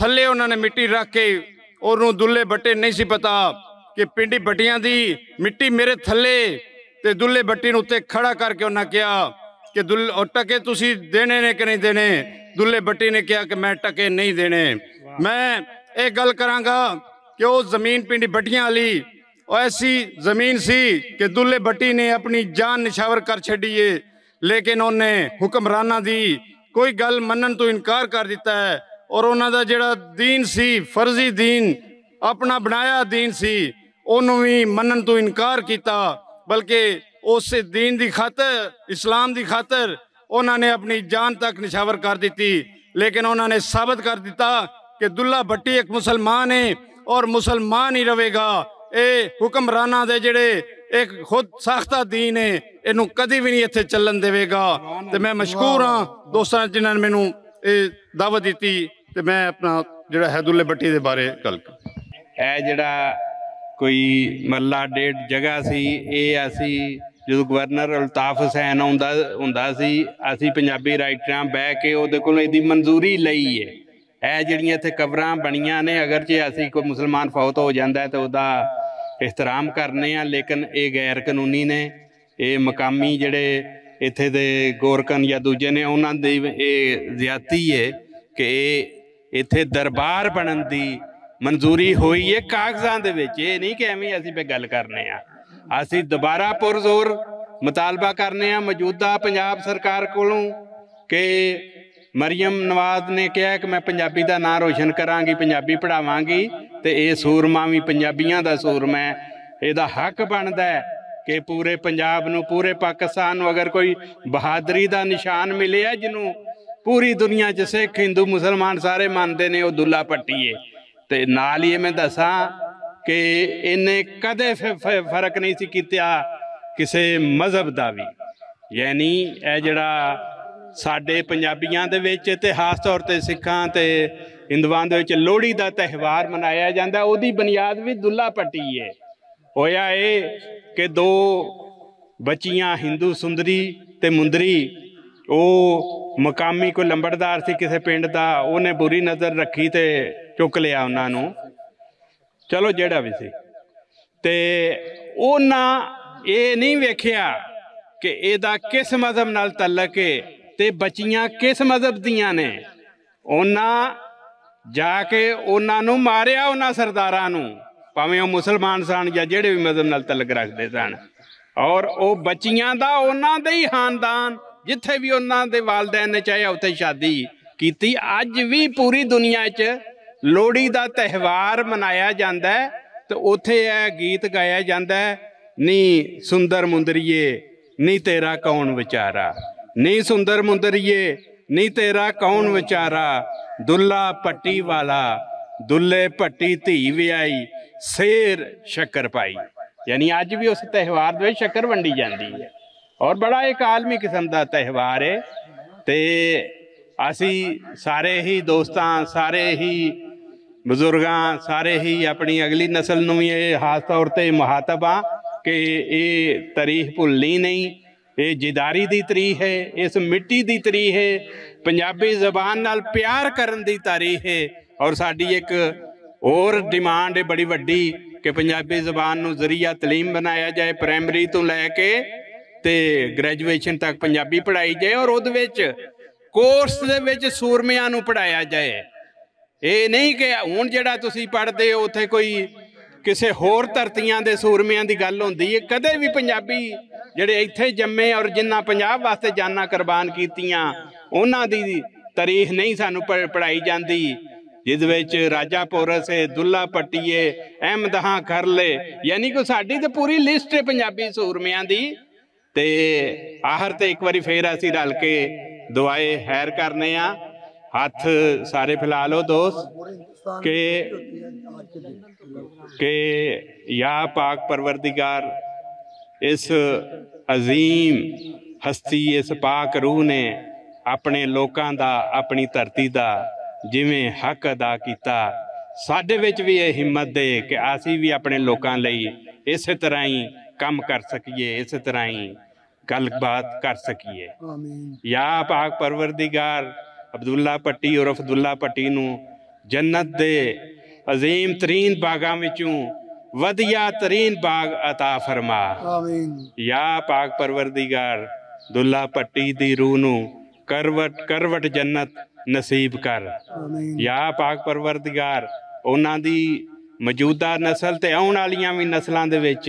ਥੱਲੇ ਉਹਨਾਂ ਨੇ ਮਿੱਟੀ ਰੱਖ ਕੇ ਉਹਨੂੰ ਦੁੱਲੇ ਬੱਟੇ ਨਹੀਂ ਸੀ ਪਤਾ ਕਿ ਪਿੰਡੀ ਬੱਟੀਆਂ ਦੀ ਮਿੱਟੀ ਮੇਰੇ ਥੱਲੇ ਤੇ ਦੁੱਲੇ ਬੱਟੀ ਨੂੰ ਉੱਤੇ ਖੜਾ ਕਰਕੇ ਉਹਨਾਂ ਕਿਹਾ ਕਿ ਦੁੱਲ ਟਕੇ ਤੁਸੀਂ ਦੇਣੇ ਨੇ ਕਿ ਨਹੀਂ ਦੇਣੇ ਦੁੱਲੇ ਬੱਟੀ ਨੇ ਕਿਹਾ ਕਿ ਮੈਂ ਟਕੇ ਨਹੀਂ ਦੇਣੇ ਮੈਂ ਇਹ ਗੱਲ ਕਰਾਂਗਾ ਕਿ ਉਹ ਜ਼ਮੀਨ ਪਿੰਡੀ ਬੱਟੀਆਂ ਵਾਲੀ ਉਹ ਐਸੀ ਜ਼ਮੀਨ ਸੀ ਕਿ ਦੁੱਲੇ ਬੱਟੀ ਨੇ ਆਪਣੀ ਜਾਨ ਨਿਸ਼ਾਵਰ ਕਰ ਛੱਡੀ ਏ ਲੇਕਿਨ ਉਹਨੇ ਹੁਕਮਰਾਨਾਂ ਦੀ ਕੋਈ ਗੱਲ ਮੰਨਣ ਤੋਂ ਇਨਕਾਰ ਕਰ ਦਿੱਤਾ ਹੈ ਔਰ ਉਹਨਾਂ ਦਾ ਜਿਹੜਾ دین ਸੀ ਫਰਜ਼ੀ دین ਆਪਣਾ ਬਣਾਇਆ دین ਸੀ ਉਹਨੂੰ ਵੀ ਮੰਨਣ ਤੋਂ ਇਨਕਾਰ ਕੀਤਾ ਬਲਕਿ ਉਸੇ دین ਦੀ ਖਾਤਰ ਇਸਲਾਮ ਦੀ ਖਾਤਰ ਉਹਨਾਂ ਨੇ ਆਪਣੀ ਜਾਨ ਤੱਕ ਨਿਸ਼ਾਵਰ ਕਰ ਦਿੱਤੀ ਲੇਕਿਨ ਉਹਨਾਂ ਨੇ ਸਾਬਤ ਕਰ ਦਿੱਤਾ ਕਿ ਦੁੱਲਾ ਭੱਟੀ ਇੱਕ ਮੁਸਲਮਾਨ ਹੈ ਔਰ ਮੁਸਲਮਾਨ ਹੀ ਰਹੇਗਾ ਇਹ ਹੁਕਮਰਾਨਾਂ ਦੇ ਜਿਹੜੇ ਇਹ ਖੁਦ ਸਾਖਤਾ دین ਹੈ ਇਹਨੂੰ ਕਦੀ ਵੀ ਨਹੀਂ ਇੱਥੇ ਚੱਲਣ ਦੇਵੇਗਾ ਤੇ ਮੈਂ ਮਸ਼ਕੂਰ ਹਾਂ ਦੋਸਤਾਂ ਜਿਨ੍ਹਾਂ ਨੇ ਮੈਨੂੰ ਇਹ ਦਾਵਤ ਦਿੱਤੀ ਤੇ ਮੈਂ ਆਪਣਾ ਜਿਹੜਾ ਹੈਦੁੱਲੇ ਬੱਟੀ ਦੇ ਬਾਰੇ ਗੱਲ ਇਹ ਜਿਹੜਾ ਕੋਈ ਮੱਲਾ ਡੇਟ ਜਗ੍ਹਾ ਸੀ ਇਹ ਅਸੀਂ ਜਦੋਂ ਗਵਰਨਰ ਅਲਤਾਫ ਹਸੈਨ ਆਉਂਦਾ ਹੁੰਦਾ ਸੀ ਅਸੀਂ ਪੰਜਾਬੀ ਰਾਈਟਰਾਂ ਬਹਿ ਕੇ ਉਹਦੇ ਕੋਲ ਇਹਦੀ ਮਨਜ਼ੂਰੀ ਲਈ ਹੈ ਇਹ ਜਿਹੜੀਆਂ ਇੱਥੇ ਕਬਰਾਂ ਬਣੀਆਂ ਨੇ ਅਗਰ ਜੇ ਅਸੀਂ ਕੋਈ ਮੁਸਲਮਾਨ ਫੌਤ ਹੋ ਜਾਂਦਾ ਹੈ ਤਾਂ ਉਹਦਾ ਇhtਰਾਮ ਕਰਨੇ ਆ ਲੇਕਿਨ ਇਹ ਗੈਰ ਕਾਨੂੰਨੀ ਨੇ ਇਹ ਮਕਾਮੀ ਜਿਹੜੇ ਇੱਥੇ ਦੇ ਗੋਰਕਨ ਜਾਂ ਦੂਜੇ ਨੇ ਉਹਨਾਂ ਦੀ ਇਹ ਜ਼ਿਆਤੀ ਹੈ ਕਿ ਇਹ ਇੱਥੇ ਦਰਬਾਰ ਬਣਨ ਦੀ ਮਨਜ਼ੂਰੀ ਹੋਈ ਹੈ ਕਾਗਜ਼ਾਂ ਦੇ ਵਿੱਚ ਇਹ ਨਹੀਂ ਕਿ ਐਵੇਂ ਅਸੀਂ ਪੇ ਗੱਲ ਕਰਨੇ ਆ ਅਸੀਂ ਦੁਬਾਰਾ ਪੁਰਜ਼ੋਰ ਮਤਾਲਬਾ ਕਰਨੇ ਆ ਮੌਜੂਦਾ ਪੰਜਾਬ ਸਰਕਾਰ ਕੋਲੋਂ ਕਿ ਮਰੀਮ ਨਵਾਜ਼ ਨੇ ਕਿਹਾ ਕਿ ਮੈਂ ਪੰਜਾਬੀ ਦਾ ਨਾਂ ਰੋਸ਼ਨ ਕਰਾਂਗੀ ਪੰਜਾਬੀ ਪੜਾਵਾਂਗੀ ਤੇ ਇਹ ਸੂਰਮਾ ਵੀ ਪੰਜਾਬੀਆਂ ਦਾ ਸੂਰਮਾ ਹੈ ਇਹਦਾ ਹੱਕ ਬਣਦਾ ਹੈ ਕਿ ਪੂਰੇ ਪੰਜਾਬ ਨੂੰ ਪੂਰੇ ਪਾਕਿਸਤਾਨ ਨੂੰ ਅਗਰ ਕੋਈ ਬਹਾਦਰੀ ਦਾ ਨਿਸ਼ਾਨ ਮਿਲਿਆ ਜਿਹਨੂੰ ਪੂਰੀ ਦੁਨੀਆ 'ਚ ਸਿੱਖ ਹਿੰਦੂ ਮੁਸਲਮਾਨ ਸਾਰੇ ਮੰਨਦੇ ਨੇ ਉਹ ਦੁੱਲਾ ਪੱਟੀਏ ਤੇ ਨਾਲ ਹੀ ਮੈਂ ਦੱਸਾਂ ਕਿ ਇਹਨੇ ਕਦੇ ਫਰਕ ਨਹੀਂ ਸੀ ਕੀਤਾ ਕਿਸੇ ਮਜ਼ਹਬ ਦਾ ਵੀ ਯਾਨੀ ਇਹ ਜਿਹੜਾ ਸਾਡੇ ਪੰਜਾਬੀਆਂ ਦੇ ਵਿੱਚ ਇਤਿਹਾਸ ਤੌਰ ਤੇ ਸਿੱਖਾਂ ਤੇ ਹਿੰਦੂਆਂ ਦੇ ਵਿੱਚ ਲੋਹੜੀ ਦਾ ਤਿਹਵਾਰ ਮਨਾਇਆ ਜਾਂਦਾ ਉਹਦੀ ਬੁਨਿਆਦ ਵੀ ਦੁੱਲਾ ਪੱਟੀ ਹੈ ਹੋਇਆ ਇਹ ਕਿ ਦੋ ਬੱਚੀਆਂ ਹਿੰਦੂ ਸੁੰਦਰੀ ਤੇ ਮੁੰਦਰੀ ਉਹ ਮਕਾਮੀ ਕੋ ਲੰਬੜਦਾਰ ਸੀ ਕਿਸੇ ਪਿੰਡ ਦਾ ਉਹਨੇ ਬੁਰੀ ਨਜ਼ਰ ਰੱਖੀ ਤੇ ਚੁੱਕ ਲਿਆ ਉਹਨਾਂ ਨੂੰ ਚਲੋ ਜਿਹੜਾ ਵੀ ਸੀ ਤੇ ਉਹਨਾਂ ਇਹ ਨਹੀਂ ਵੇਖਿਆ ਕਿ ਇਹਦਾ ਕਿਸ ਮਜ਼ਹਬ ਨਾਲ ਤਲਕ ਹੈ ਤੇ ਬੱਚੀਆਂ ਕਿਸ ਮਜ਼ਹਬ ਦੀਆਂ ਨੇ ਉਹਨਾਂ ਜਾ ਕੇ ਉਹਨਾਂ ਨੂੰ ਮਾਰਿਆ ਉਹਨਾਂ ਸਰਦਾਰਾਂ ਨੂੰ ਭਾਵੇਂ ਉਹ ਮੁਸਲਮਾਨ ਸਨ ਜਾਂ ਜਿਹੜੇ ਵੀ ਮਜ਼ਹਬ ਨਾਲ ਤਲਕ ਰੱਖਦੇ ਸਨ ਔਰ ਉਹ ਬੱਚੀਆਂ ਦਾ ਉਹਨਾਂ ਦੇ ਹੀ ਖਾਨਦਾਨ ਜਿੱਥੇ ਵੀ ਉਹਨਾਂ ਦੇ ਵਾਲਦੈਨ ਨੇ ਚਾਹੇ ਉੱਥੇ ਸ਼ਾਦੀ ਕੀਤੀ ਅੱਜ ਵੀ ਪੂਰੀ ਦੁਨੀਆ 'ਚ ਲੋਹੜੀ ਦਾ ਤਿਹਵਾਰ ਮਨਾਇਆ ਜਾਂਦਾ ਹੈ ਤੇ ਉੱਥੇ ਇਹ ਗੀਤ ਗਾਇਆ ਜਾਂਦਾ ਨੀ ਸੁੰਦਰ ਮੁੰਦਰੀਏ ਨੀ ਤੇਰਾ ਕੌਣ ਵਿਚਾਰਾ ਨੀ ਸੁੰਦਰ ਮੁੰਦਰੀਏ ਨੀ ਤੇਰਾ ਕੌਣ ਵਿਚਾਰਾ ਦੁੱਲਾ ਪੱਟੀ ਵਾਲਾ ਦੁੱਲੇ ਪੱਟੀ ਧੀ ਵਿਆਈ ਸੇਰ ਸ਼ੱਕਰ ਪਾਈ ਯਾਨੀ ਅੱਜ ਵੀ ਉਸ ਤਿਹਵਾਰ ਦੇ ਵਿੱਚ ਸ਼ੱਕਰ ਵੰਡੀ ਜਾਂਦੀ ਹੈ ਔਰ ਬੜਾ ਇੱਕ ਆਲਮੀ ਕਿਸਮ ਦਾ ਤਿਹਵਾਰ ਹੈ ਤੇ ਅਸੀਂ ਸਾਰੇ ਹੀ ਦੋਸਤਾਂ ਸਾਰੇ ਹੀ ਬਜ਼ੁਰਗਾਂ ਸਾਰੇ ਹੀ ਆਪਣੀ ਅਗਲੀ ਨਸਲ ਨੂੰ ਵੀ ਇਹ ਖਾਸ ਤੌਰ ਤੇ ਮਹਾਤਬਾ ਕਿ ਇਹ ਤਾਰੀਖ ਭੁੱਲੀ ਨਹੀਂ ਇਹ ਜਿਦਾਰੀ ਦੀ ਤਰੀ ਹੈ ਇਸ ਮਿੱਟੀ ਦੀ ਤਰੀ ਹੈ ਪੰਜਾਬੀ ਜ਼ਬਾਨ ਨਾਲ ਪਿਆਰ ਕਰਨ ਦੀ ਤਰੀ ਹੈ ਔਰ ਸਾਡੀ ਇੱਕ ਹੋਰ ਡਿਮਾਂਡ ਹੈ ਬੜੀ ਵੱਡੀ ਕਿ ਪੰਜਾਬੀ ਜ਼ਬਾਨ ਨੂੰ ਜ਼ਰੀਆ تعلیم ਬਣਾਇਆ ਜਾਏ ਪ੍ਰਾਇਮਰੀ ਤੋਂ ਲੈ ਕੇ ਤੇ ਗ੍ਰੈਜੂਏਸ਼ਨ ਤੱਕ ਪੰਜਾਬੀ ਪੜ੍ਹਾਈ ਜਾਏ ਔਰ ਉਹਦੇ ਵਿੱਚ ਕੋਰਸ ਦੇ ਵਿੱਚ ਸੂਰਮਿਆਂ ਨੂੰ ਪੜਾਇਆ ਜਾਏ ਇਹ ਨਹੀਂ ਕਿ ਹੁਣ ਜਿਹੜਾ ਤੁਸੀਂ ਪੜ੍ਹਦੇ ਹੋ ਉੱਥੇ ਕੋਈ ਕਿਸੇ ਹੋਰ ਧਰਤੀਆਂ ਦੇ ਸੂਰਮਿਆਂ ਦੀ ਗੱਲ ਹੁੰਦੀ ਹੈ ਕਦੇ ਵੀ ਪੰਜਾਬੀ ਜਿਹੜੇ ਇੱਥੇ ਜੰਮੇ ਔਰ ਜਿਨ੍ਹਾਂ ਪੰਜਾਬ ਵਾਸਤੇ ਜਾਨਾਂ ਕੁਰਬਾਨ ਕੀਤੀਆਂ ਉਹਨਾਂ ਦੀ ਤਾਰੀਖ ਨਹੀਂ ਸਾਨੂੰ ਪੜਾਈ ਜਾਂਦੀ ਜਿਸ ਵਿੱਚ ਰਾਜਾ ਪੋਰਸ ਹੈ ਦੁੱਲਾ ਪੱਟੀਏ ਅਹਿਮਦਹਾ ਖਰਲੇ ਯਾਨੀ ਕਿ ਸਾਡੀ ਤੇ ਪੂਰੀ ਲਿਸਟ ਹੈ ਪੰਜਾਬੀ ਸੂਰਮਿਆਂ ਦੀ ਤੇ ਆਹਰ ਤੇ ਇੱਕ ਵਾਰੀ ਫੇਰ ਅਸੀਂ ਰਲ ਕੇ ਦੁਆਏ ਹੈਰ ਕਰਨੇ ਆ ਹੱਥ ਸਾਰੇ ਫਿਲਾ ਲਓ ਦੋਸਤ ਕਿ ਕਿ ਯਾ ਪਾਕ ਪਰਵਰਦੀਗਾਰ ਇਸ عظیم ਹਸਤੀ ਇਸ ਪਾਕ ਰੂਹ ਨੇ ਆਪਣੇ ਲੋਕਾਂ ਦਾ ਆਪਣੀ ਧਰਤੀ ਦਾ ਜਿਵੇਂ ਹੱਕ ਅਦਾ ਕੀਤਾ ਸਾਡੇ ਵਿੱਚ ਵੀ ਇਹ ਹਿੰਮਤ ਦੇ ਕਿ ਅਸੀਂ ਵੀ ਆਪਣੇ ਲੋਕਾਂ ਲਈ ਇਸੇ ਤਰ੍ਹਾਂ ਹੀ ਕੰਮ ਕਰ ਸਕੀਏ ਇਸੇ ਤਰ੍ਹਾਂ ਹੀ ਗੱਲਬਾਤ ਕਰ ਸਕੀਏ ਆਮੀਨ ਯਾ ਪਾਕ ਪਰਵਰਦੀਗਾਰ ਅਬਦੁੱਲਾ ਪੱਟੀ ਔਰ ਅਬਦੁੱਲਾ ਪੱਟੀ ਨੂੰ ਜੰਨਤ ਦੇ ਅਜ਼ੀਮ ਤਰੀਨ ਬਾਗਾਂ ਵਿੱਚੋਂ ਵਧੀਆ ਤਰੀਨ ਬਾਗ عطا ਫਰਮਾ ਆਮੀਨ ਯਾ ਪਾਕ ਪਰਵਰਦੀਗਾਰ ਦੁੱਲਾ ਪੱਟੀ ਦੀ ਰੂਹ ਨੂੰ ਕਰਵਟ ਕਰਵਟ ਜੰਨਤ ਨਸੀਬ ਕਰ ਆਮੀਨ ਯਾ ਪਾਕ ਪਰਵਰਦੀਗਾਰ ਉਹਨਾਂ ਦੀ ਮੌਜੂਦਾ ਨਸਲ ਤੇ ਆਉਣ ਵਾਲੀਆਂ ਵੀ ਨਸਲਾਂ ਦੇ ਵਿੱਚ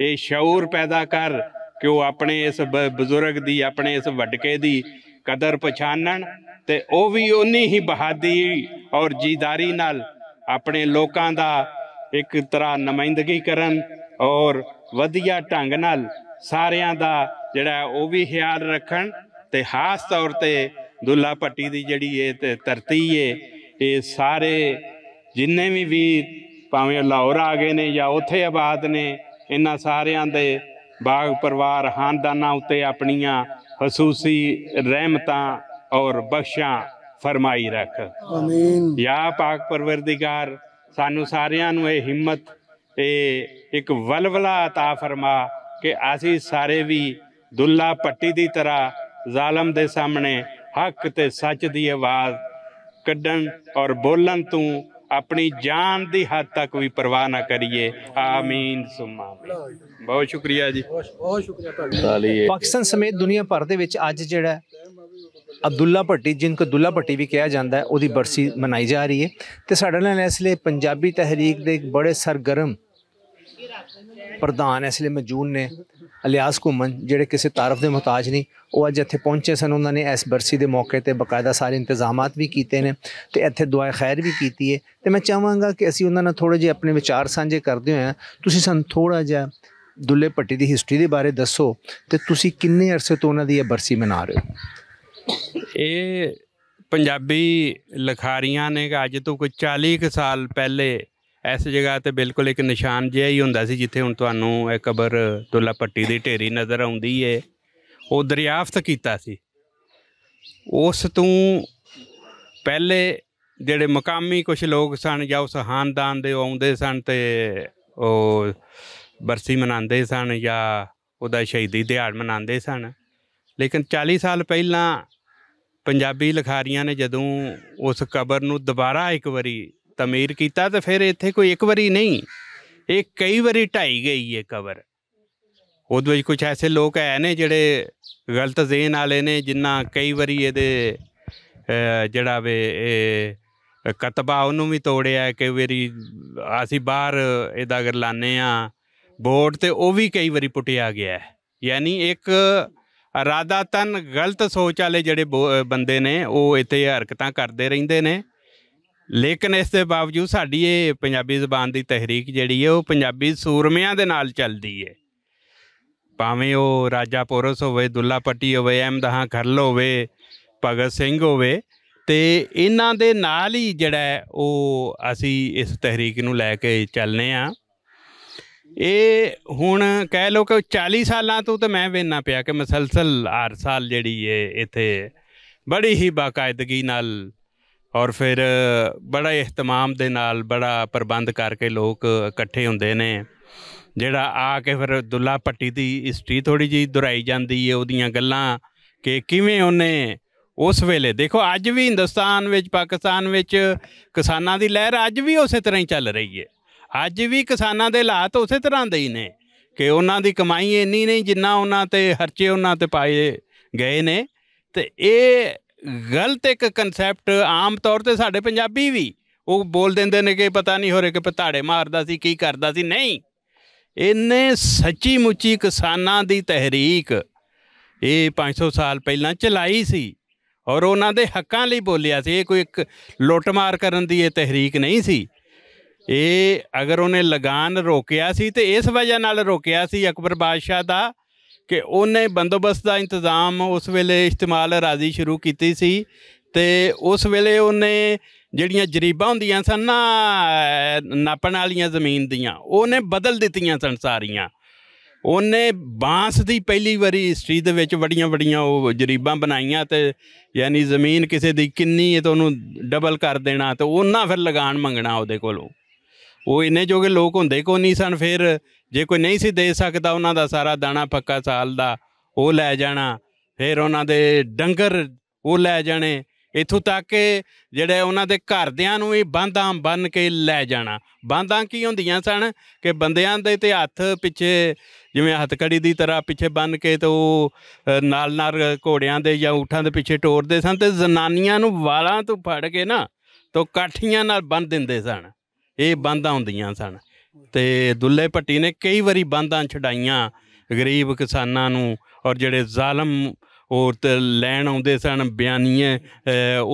ਇਹ ਸ਼ੌਰ ਪੈਦਾ ਕਰ ਕਿ ਉਹ ਆਪਣੇ ਇਸ ਬਜ਼ੁਰਗ ਦੀ ਆਪਣੇ ਇਸ ਵੱਡਕੇ ਦੀ ਕਦਰ ਪਛਾਣਨ ਤੇ ਉਹ ਵੀ ਉਨੀ ਹੀ ਬਹਾਦੀ ਔਰ ਜੀਦਾਰੀ ਨਾਲ ਆਪਣੇ ਲੋਕਾਂ ਦਾ ਇੱਕ ਤਰ੍ਹਾਂ ਨਮਾਇੰਦਗੀ ਕਰਨ ਔਰ ਵਧੀਆ ਢੰਗ ਨਾਲ ਸਾਰਿਆਂ ਦਾ ਜਿਹੜਾ ਉਹ ਵੀ ਖਿਆਲ ਰੱਖਣ ਤੇ ਖਾਸ ਤੌਰ ਤੇ ਦੁੱਲਾ ਪੱਟੀ ਦੀ ਜਿਹੜੀ ਇਹ ਤੇ ਧਰਤੀ ਏ ਇਹ ਸਾਰੇ ਜਿੰਨੇ ਵੀ ਵੀਰ ਭਾਵੇਂ ਲਾਹੌਰ ਆ ਗਏ ਨੇ ਜਾਂ ਉੱਥੇ ਆਬਾਦ ਨੇ ਇਹਨਾਂ ਸਾਰਿਆਂ ਦੇ ਬਾਗ ਪਰਿਵਾਰ ਖਾਨਦਾਨਾਂ ਉੱਤੇ ਆਪਣੀਆਂ ਖਸੂਸੀ ਰਹਿਮਤਾਂ ਔਰ ਬਖਸ਼ਾਂ ਫਰਮਾਈ ਰੱਖ ਆਮੀਨ ਯਾ ਪਾਕ ਪਰਵਰਦੀਗਾਰ ਸਾਨੂੰ ਸਾਰਿਆਂ ਨੂੰ ਇਹ ਹਿੰਮਤ ਤੇ ਇੱਕ ਵਲਵਲਾ عطا ਫਰਮਾ ਕਿ ਅਸੀਂ ਸਾਰੇ ਵੀ ਦੁੱਲਾ ਪੱਟੀ ਦੀ ਤਰ੍ਹਾਂ ਜ਼ਾਲਮ ਦੇ ਸਾਹਮਣੇ ਹੱਕ ਤੇ ਸੱਚ ਦੀ ਆਵਾਜ਼ ਕੱਢਣ ਔਰ ਬੋਲਣ ਤੋਂ ਆਪਣੀ ਜਾਨ ਦੀ ਹੱਦ ਤੱਕ ਵੀ ਪਰਵਾਹ ਨਾ ਕਰੀਏ ਆਮੀਨ ਸੁਮਾ ਬਹੁਤ ਸ਼ੁਕਰੀਆ ਜੀ ਬਹੁਤ ਸ਼ੁਕਰੀਆ ਤੁਹਾਡਾ ਪਾਕਿਸਤਾਨ ਸਮੇਤ ਦੁਨੀਆ ਭਰ ਦੇ ਵਿੱਚ ਅੱਜ ਜਿਹੜਾ ਅਬਦੁੱਲਾ ਭੱਟੀ ਜਿੰਨ ਕੋ ਦੁੱਲਾ ਭੱਟੀ ਵੀ ਕਿਹਾ ਜਾਂਦਾ ਹੈ ਉਹਦੀ ਬਰਸੀ ਮਨਾਈ ਜਾ ਰਹੀ ਹੈ ਤੇ ਸਾਡੇ ਨਾਲ ਇਸ ਲਈ ਪੰਜਾਬੀ ਤਹਿਰੀਕ ਦੇ ਇੱਕ ਬੜੇ ਸਰਗਰਮ ਪ੍ਰਧਾਨ ਇਸ ਲਈ ਮਜੂਨ ਨੇ ਅਲਿਆਸ ਕੁਮਨ ਜਿਹੜੇ ਕਿਸੇ ਤਾਰਫ ਦੇ ਮਹਤਾਜ ਨਹੀਂ ਉਹ ਅੱਜ ਇੱਥੇ ਪਹੁੰਚੇ ਸਨ ਉਹਨਾਂ ਨੇ ਇਸ ਬਰਸੀ ਦੇ ਮੌਕੇ ਤੇ ਬਕਾਇਦਾ ਸਾਰੇ ਇੰਤਜ਼ਾਮਾਤ ਵੀ ਕੀਤੇ ਨੇ ਤੇ ਇੱਥੇ ਦੁਆਏ ਖੈਰ ਵੀ ਕੀਤੀ ਹੈ ਤੇ ਮੈਂ ਚਾਹਾਂਗਾ ਕਿ ਅਸੀਂ ਉਹਨਾਂ ਨਾਲ ਥੋੜੇ ਜਿਹਾ ਆਪਣੇ ਵਿਚਾਰ ਸਾਂਝੇ ਕਰਦੇ ਹੋਏ ਤੁਸੀਂ ਸਾਨੂੰ ਥੋੜਾ ਜਿਹਾ ਦੁੱਲੇ ਪੱਟੀ ਦੀ ਹਿਸਟਰੀ ਦੇ ਬਾਰੇ ਦੱਸੋ ਤੇ ਤੁਸੀਂ ਕਿੰਨੇ ਅਰਸੇ ਤੋਂ ਉਹਨਾਂ ਦੀ ਇਹ ਬਰਸੀ ਮਨਾ ਰਹੇ ਹੋ ਇਹ ਪੰਜਾਬੀ ਲਿਖਾਰੀਆਂ ਨੇ ਅੱਜ ਤੋਂ ਕੋਈ 40 ਸਾਲ ਪਹਿਲੇ ਇਸ ਜਗ੍ਹਾ ਤੇ ਬਿਲਕੁਲ ਇੱਕ ਨਿਸ਼ਾਨ ਜਿਹਾ ਹੀ ਹੁੰਦਾ ਸੀ ਜਿੱਥੇ ਹੁਣ ਤੁਹਾਨੂੰ ਇੱਕ ਕਬਰ ਦੁੱਲਾ ਪੱਟੀ ਦੀ ਢੇਰੀ ਨਜ਼ਰ ਆਉਂਦੀ ਏ ਉਹ ਦਰਿਆਫਤ ਕੀਤਾ ਸੀ ਉਸ ਤੋਂ ਪਹਿਲੇ ਜਿਹੜੇ ਮਕਾਮੀ ਕੁਝ ਲੋਕ ਸਨ ਜਾਂ ਉਸ ਖਾਨਦਾਨ ਦੇ ਆਉਂਦੇ ਸਨ ਤੇ ਉਹ ਬਰਸੀ ਮਨਾਉਂਦੇ ਸਨ ਜਾਂ ਉਹਦਾ ਸ਼ਹੀਦੀ ਦਿਹਾੜ ਮਨਾਉਂਦੇ ਸਨ ਲੇਕਿਨ 40 ਸਾਲ ਪਹਿਲਾਂ ਪੰਜਾਬੀ ਲਿਖਾਰੀਆਂ ਨੇ ਜਦੋਂ ਉਸ ਕਬਰ ਨੂੰ ਦੁਬਾਰਾ ਇੱਕ ਵਾਰੀ ਤਮੀਰ ਕੀਤਾ ਤਾਂ ਫਿਰ ਇੱਥੇ ਕੋਈ ਇੱਕ ਵਾਰੀ ਨਹੀਂ ਇਹ ਕਈ ਵਾਰੀ ਢਾਈ ਗਈ ਹੈ ਕਬਰ ਉਹਦੇ ਵਿੱਚ ਕੁਝ ਐਸੇ ਲੋਕ ਆਏ ਨੇ ਜਿਹੜੇ ਗਲਤ ਜ਼ੇਨ ਵਾਲੇ ਨੇ ਜਿਨ੍ਹਾਂ ਕਈ ਵਾਰੀ ਇਹਦੇ ਜਿਹੜਾ ਵੇ ਇਹ ਕਤਬਾ ਉਹਨੂੰ ਵੀ ਤੋੜਿਆ ਕਈ ਵਾਰੀ ਅਸੀਂ ਬਾਹਰ ਇਹਦਾ ਅਗਰ ਲਾਨੇ ਆ ਬੋਰਡ ਤੇ ਉਹ ਵੀ ਕਈ ਵਾਰੀ ਪੁੱਟਿਆ ਗਿਆ ਹੈ ਯਾਨੀ ਇੱਕ ਰਾਦਾਤਨ ਗਲਤ ਸੋਚ ਵਾਲੇ ਜਿਹੜੇ ਬੰਦੇ ਨੇ ਉਹ ਇੱਥੇ ਹਰਕਤਾਂ ਕਰਦੇ ਰਹਿੰਦੇ ਨੇ ਲੇਕਿਨ ਇਸ ਦੇ ਬਾਵਜੂਦ ਸਾਡੀ ਇਹ ਪੰਜਾਬੀ ਜ਼ਬਾਨ ਦੀ ਤਹਿਰੀਕ ਜਿਹੜੀ ਹੈ ਉਹ ਪੰਜਾਬੀ ਸੂਰਮਿਆਂ ਦੇ ਨਾਲ ਚੱਲਦੀ ਹੈ ਭਾਵੇਂ ਉਹ ਰਾਜਾ ਪੋਰਸ ਹੋਵੇ ਦੁੱਲਾ ਪੱਟੀ ਹੋਵੇ ਅਹਿਮਦਹਾਂ ਖਰਲ ਹੋਵੇ ਭਗਤ ਸਿੰਘ ਹੋਵੇ ਤੇ ਇਹਨਾਂ ਦੇ ਨਾਲ ਹੀ ਜਿਹੜਾ ਉਹ ਅਸੀਂ ਇਸ ਤਹਿਰੀਕ ਨੂੰ ਲੈ ਕੇ ਚੱਲਨੇ ਆ ਇਹ ਹੁਣ ਕਹਿ ਲੋ ਕਿ 40 ਸਾਲਾਂ ਤੋਂ ਤਾਂ ਮੈਂ ਵੇਨਾ ਪਿਆ ਕਿ ਮਸਲਸਲ ਹਰ ਸਾਲ ਜਿਹੜੀ ਏ ਇੱਥੇ ਬੜੀ ਹੀ ਬਾਕਾਇਦਗੀ ਨਾਲ ਔਰ ਫਿਰ ਬੜਾ ਇhtmam ਦੇ ਨਾਲ ਬੜਾ ਪ੍ਰਬੰਧ ਕਰਕੇ ਲੋਕ ਇਕੱਠੇ ਹੁੰਦੇ ਨੇ ਜਿਹੜਾ ਆ ਕੇ ਫਿਰ ਦੁੱਲਾ ਪੱਟੀ ਦੀ ਹਿਸਟਰੀ ਥੋੜੀ ਜੀ ਦੁਹਰਾਈ ਜਾਂਦੀ ਏ ਉਹਦੀਆਂ ਗੱਲਾਂ ਕਿ ਕਿਵੇਂ ਉਹਨੇ ਉਸ ਵੇਲੇ ਦੇਖੋ ਅੱਜ ਵੀ ਹਿੰਦੁਸਤਾਨ ਵਿੱਚ ਪਾਕਿਸਤਾਨ ਵਿੱਚ ਕਿਸਾਨਾਂ ਦੀ ਲਹਿਰ ਅੱਜ ਵੀ ਉਸੇ ਤਰ੍ਹਾਂ ਹੀ ਚੱਲ ਰਹੀ ਏ ਅੱਜ ਵੀ ਕਿਸਾਨਾਂ ਦੇ ਹਾਲਾਤ ਉਸੇ ਤਰ੍ਹਾਂ ਦੇ ਹੀ ਨੇ ਕਿ ਉਹਨਾਂ ਦੀ ਕਮਾਈ ਇੰਨੀ ਨਹੀਂ ਜਿੰਨਾ ਉਹਨਾਂ ਤੇ ਖਰਚੇ ਉਹਨਾਂ ਤੇ ਪਾਏ ਗਏ ਨੇ ਤੇ ਇਹ ਗਲਤ ਇੱਕ ਕਨਸੈਪਟ ਆਮ ਤੌਰ ਤੇ ਸਾਡੇ ਪੰਜਾਬੀ ਵੀ ਉਹ ਬੋਲ ਦਿੰਦੇ ਨੇ ਕਿ ਪਤਾ ਨਹੀਂ ਹੋਰੇ ਕਿ ਪਤਾੜੇ ਮਾਰਦਾ ਸੀ ਕੀ ਕਰਦਾ ਸੀ ਨਹੀਂ ਇਹਨੇ ਸੱਚੀ ਮੁੱਚੀ ਕਿਸਾਨਾਂ ਦੀ ਤਹਿਰੀਕ ਇਹ 500 ਸਾਲ ਪਹਿਲਾਂ ਚਲਾਈ ਸੀ ਔਰ ਉਹਨਾਂ ਦੇ ਹੱਕਾਂ ਲਈ ਬੋਲਿਆ ਸੀ ਇਹ ਕੋਈ ਇੱਕ ਲੁੱਟਮਾਰ ਕਰਨ ਦੀ ਇਹ ਤਹਿਰੀਕ ਨਹੀਂ ਸੀ ਇਹ ਅਗਰ ਉਹਨੇ ਲਗਾਨ ਰੋਕਿਆ ਸੀ ਤੇ ਇਸ ਵਜ੍ਹਾ ਨਾਲ ਰੋਕਿਆ ਸੀ ਅਕਬਰ ਬਾਦਸ਼ਾਹ ਦਾ ਕਿ ਉਹਨੇ ਬੰਦੋਬਸਤ ਦਾ ਇੰਤਜ਼ਾਮ ਉਸ ਵੇਲੇ ਇਸਤੇਮਾਲ ਰਾਜ਼ੀ ਸ਼ੁਰੂ ਕੀਤੀ ਸੀ ਤੇ ਉਸ ਵੇਲੇ ਉਹਨੇ ਜਿਹੜੀਆਂ ਜਰੀਬਾਂ ਹੁੰਦੀਆਂ ਸਨ ਨਾ ਨਾਪਣ ਵਾਲੀਆਂ ਜ਼ਮੀਨ ਦੀਆਂ ਉਹਨੇ ਬਦਲ ਦਿੱਤੀਆਂ ਸਨ ਸਾਰੀਆਂ ਉਹਨੇ ਬਾਂਸ ਦੀ ਪਹਿਲੀ ਵਾਰੀ ਹਿਸਟਰੀ ਦੇ ਵਿੱਚ ਵੱਡੀਆਂ ਵੱਡੀਆਂ ਉਹ ਜਰੀਬਾਂ ਬਣਾਈਆਂ ਤੇ ਯਾਨੀ ਜ਼ਮੀਨ ਕਿਸੇ ਦੀ ਕਿੰਨੀ ਹੈ ਤਾਂ ਉਹਨੂੰ ਡਬਲ ਕਰ ਦੇਣਾ ਤੇ ਉਹਨਾਂ ਫਿਰ ਲਗਾਨ ਮੰਗਣਾ ਉਹਦੇ ਕੋਲੋਂ ਉਹ ਇੰਨੇ ਜੋਗੇ ਲੋਕ ਹੁੰਦੇ ਕੋ ਨਹੀਂ ਸਨ ਫਿਰ ਜੇ ਕੋਈ ਨਹੀਂ ਸੀ ਦੇ ਸਕਦਾ ਉਹਨਾਂ ਦਾ ਸਾਰਾ ਦਾਣਾ ਪੱਕਾ ਸਾਲ ਦਾ ਉਹ ਲੈ ਜਾਣਾ ਫਿਰ ਉਹਨਾਂ ਦੇ ਡੰਗਰ ਉਹ ਲੈ ਜਾਣੇ ਇਥੋਂ ਤੱਕ ਕਿ ਜਿਹੜੇ ਉਹਨਾਂ ਦੇ ਘਰਦਿਆਂ ਨੂੰ ਹੀ ਬਾਂਧਾਂ ਬੰਨ ਕੇ ਲੈ ਜਾਣਾ ਬਾਂਧਾਂ ਕੀ ਹੁੰਦੀਆਂ ਸਨ ਕਿ ਬੰਦਿਆਂ ਦੇ ਤੇ ਹੱਥ ਪਿੱਛੇ ਜਿਵੇਂ ਹੱਥਕੜੀ ਦੀ ਤਰ੍ਹਾਂ ਪਿੱਛੇ ਬੰਨ ਕੇ ਤੇ ਉਹ ਨਾਲ ਨਾਲ ਘੋੜਿਆਂ ਦੇ ਜਾਂ ਊਠਾਂ ਦੇ ਪਿੱਛੇ ਟੋਰਦੇ ਸਨ ਤੇ ਜ਼ਨਾਨੀਆਂ ਨੂੰ ਵਾਲਾਂ ਤੋਂ ਫੜ ਕੇ ਨਾ ਤੋ ਕਾਠੀਆਂ ਨਾਲ ਬੰਨ ਦਿੰਦੇ ਸਨ ਇਹ ਬੰਦਾਂ ਹੁੰਦੀਆਂ ਸਨ ਤੇ ਦੁੱਲੇ ਭੱਟੀ ਨੇ ਕਈ ਵਾਰੀ ਬੰਦਾਂ ਛਡਾਈਆਂ ਗਰੀਬ ਕਿਸਾਨਾਂ ਨੂੰ ਔਰ ਜਿਹੜੇ ਜ਼ਾਲਮ ਔਰਤ ਲੈਣ ਆਉਂਦੇ ਸਨ ਬਿਆਨੀਏ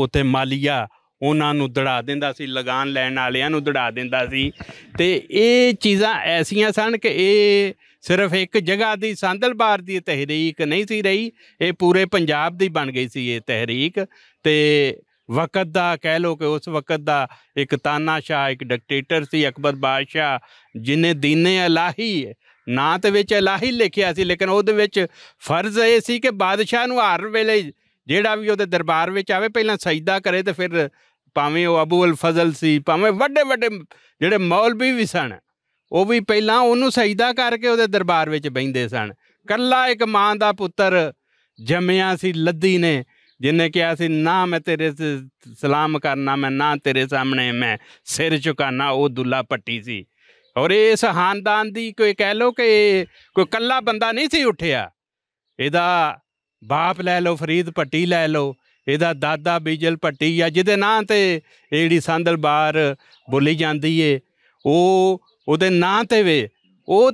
ਉਥੇ ਮਾਲੀਆ ਉਹਨਾਂ ਨੂੰ ਦੜਾ ਦਿੰਦਾ ਸੀ ਲਗਾਨ ਲੈਣ ਵਾਲਿਆਂ ਨੂੰ ਦੜਾ ਦਿੰਦਾ ਸੀ ਤੇ ਇਹ ਚੀਜ਼ਾਂ ਐਸੀਆਂ ਸਨ ਕਿ ਇਹ ਸਿਰਫ ਇੱਕ ਜਗ੍ਹਾ ਦੀ ਸੰਦਲਬਾਰ ਦੀ ਤਹਿਰੀਕ ਨਹੀਂ ਸੀ ਰਹੀ ਇਹ ਪੂਰੇ ਪੰਜਾਬ ਦੀ ਬਣ ਗਈ ਸੀ ਇਹ ਤਹਿਰੀਕ ਤੇ ਵਕਤ ਦਾ ਕਹਿ ਲੋ ਕਿ ਉਸ ਵਕਤ ਦਾ ਇੱਕ ਤਾਨਾਸ਼ਾਹ ਇੱਕ ਡਿਕਟੇਟਰ ਸੀ ਅਕਬਰ ਬਾਦਸ਼ਾਹ ਜਿਨੇ ਦੀਨੇ ਇਲਾਹੀ ਨਾਂ ਤੇ ਵਿੱਚ ਇਲਾਹੀ ਲਿਖਿਆ ਸੀ ਲੇਕਿਨ ਉਹਦੇ ਵਿੱਚ ਫਰਜ਼ ਇਹ ਸੀ ਕਿ ਬਾਦਸ਼ਾਹ ਨੂੰ ਹਰ ਵੇਲੇ ਜਿਹੜਾ ਵੀ ਉਹਦੇ ਦਰਬਾਰ ਵਿੱਚ ਆਵੇ ਪਹਿਲਾਂ ਸਜਦਾ ਕਰੇ ਤੇ ਫਿਰ ਭਾਵੇਂ ਉਹ ਅਬੂ ਅਲ ਫਜ਼ਲ ਸੀ ਭਾਵੇਂ ਵੱਡੇ ਵੱਡੇ ਜਿਹੜੇ ਮੌਲਵੀ ਵੀ ਸਨ ਉਹ ਵੀ ਪਹਿਲਾਂ ਉਹਨੂੰ ਸਜਦਾ ਕਰਕੇ ਉਹਦੇ ਦਰਬਾਰ ਵਿੱਚ ਬੈਂਦੇ ਸਨ ਕੱਲਾ ਇੱਕ ਮਾਂ ਦਾ ਪੁੱਤਰ ਜੰਮਿਆ ਸੀ ਲੱਦੀ ਨੇ जिनने किया सी ना मैं तेरे से ਸਲਾਮ ਕਰਨਾ ਮੈਂ ਨਾ ਤੇਰੇ ਸਾਹਮਣੇ ਮੈਂ ਸਿਰ ਝੁਕਾਨਾ ਉਹ ਦੁੱਲਾ ਪੱਟੀ ਸੀ ਔਰ ਇਸ ਖਾਨਦਾਨ ਦੀ ਕੋਈ ਕਹਿ ਲੋ ਕਿ ਕੋਈ ਕੱਲਾ ਬੰਦਾ ਨਹੀਂ ਸੀ ਉੱਠਿਆ ਇਹਦਾ ਬਾਪ ਲੈ ਲਓ ਫਰੀਦ ਪੱਟੀ ਲੈ ਲਓ ਇਹਦਾ ਦਾਦਾ ਬੀਜਲ ਪੱਟੀ ਆ ਜਿਹਦੇ ਨਾਂ ਤੇ ਇਹ ਜਿਹੜੀ ਸੰਦਲ ਬਾਰ ਬੋਲੀ ਜਾਂਦੀ ਏ ਉਹ ਉਹਦੇ ਨਾਂ ਤੇ ਵੇ ਉਹ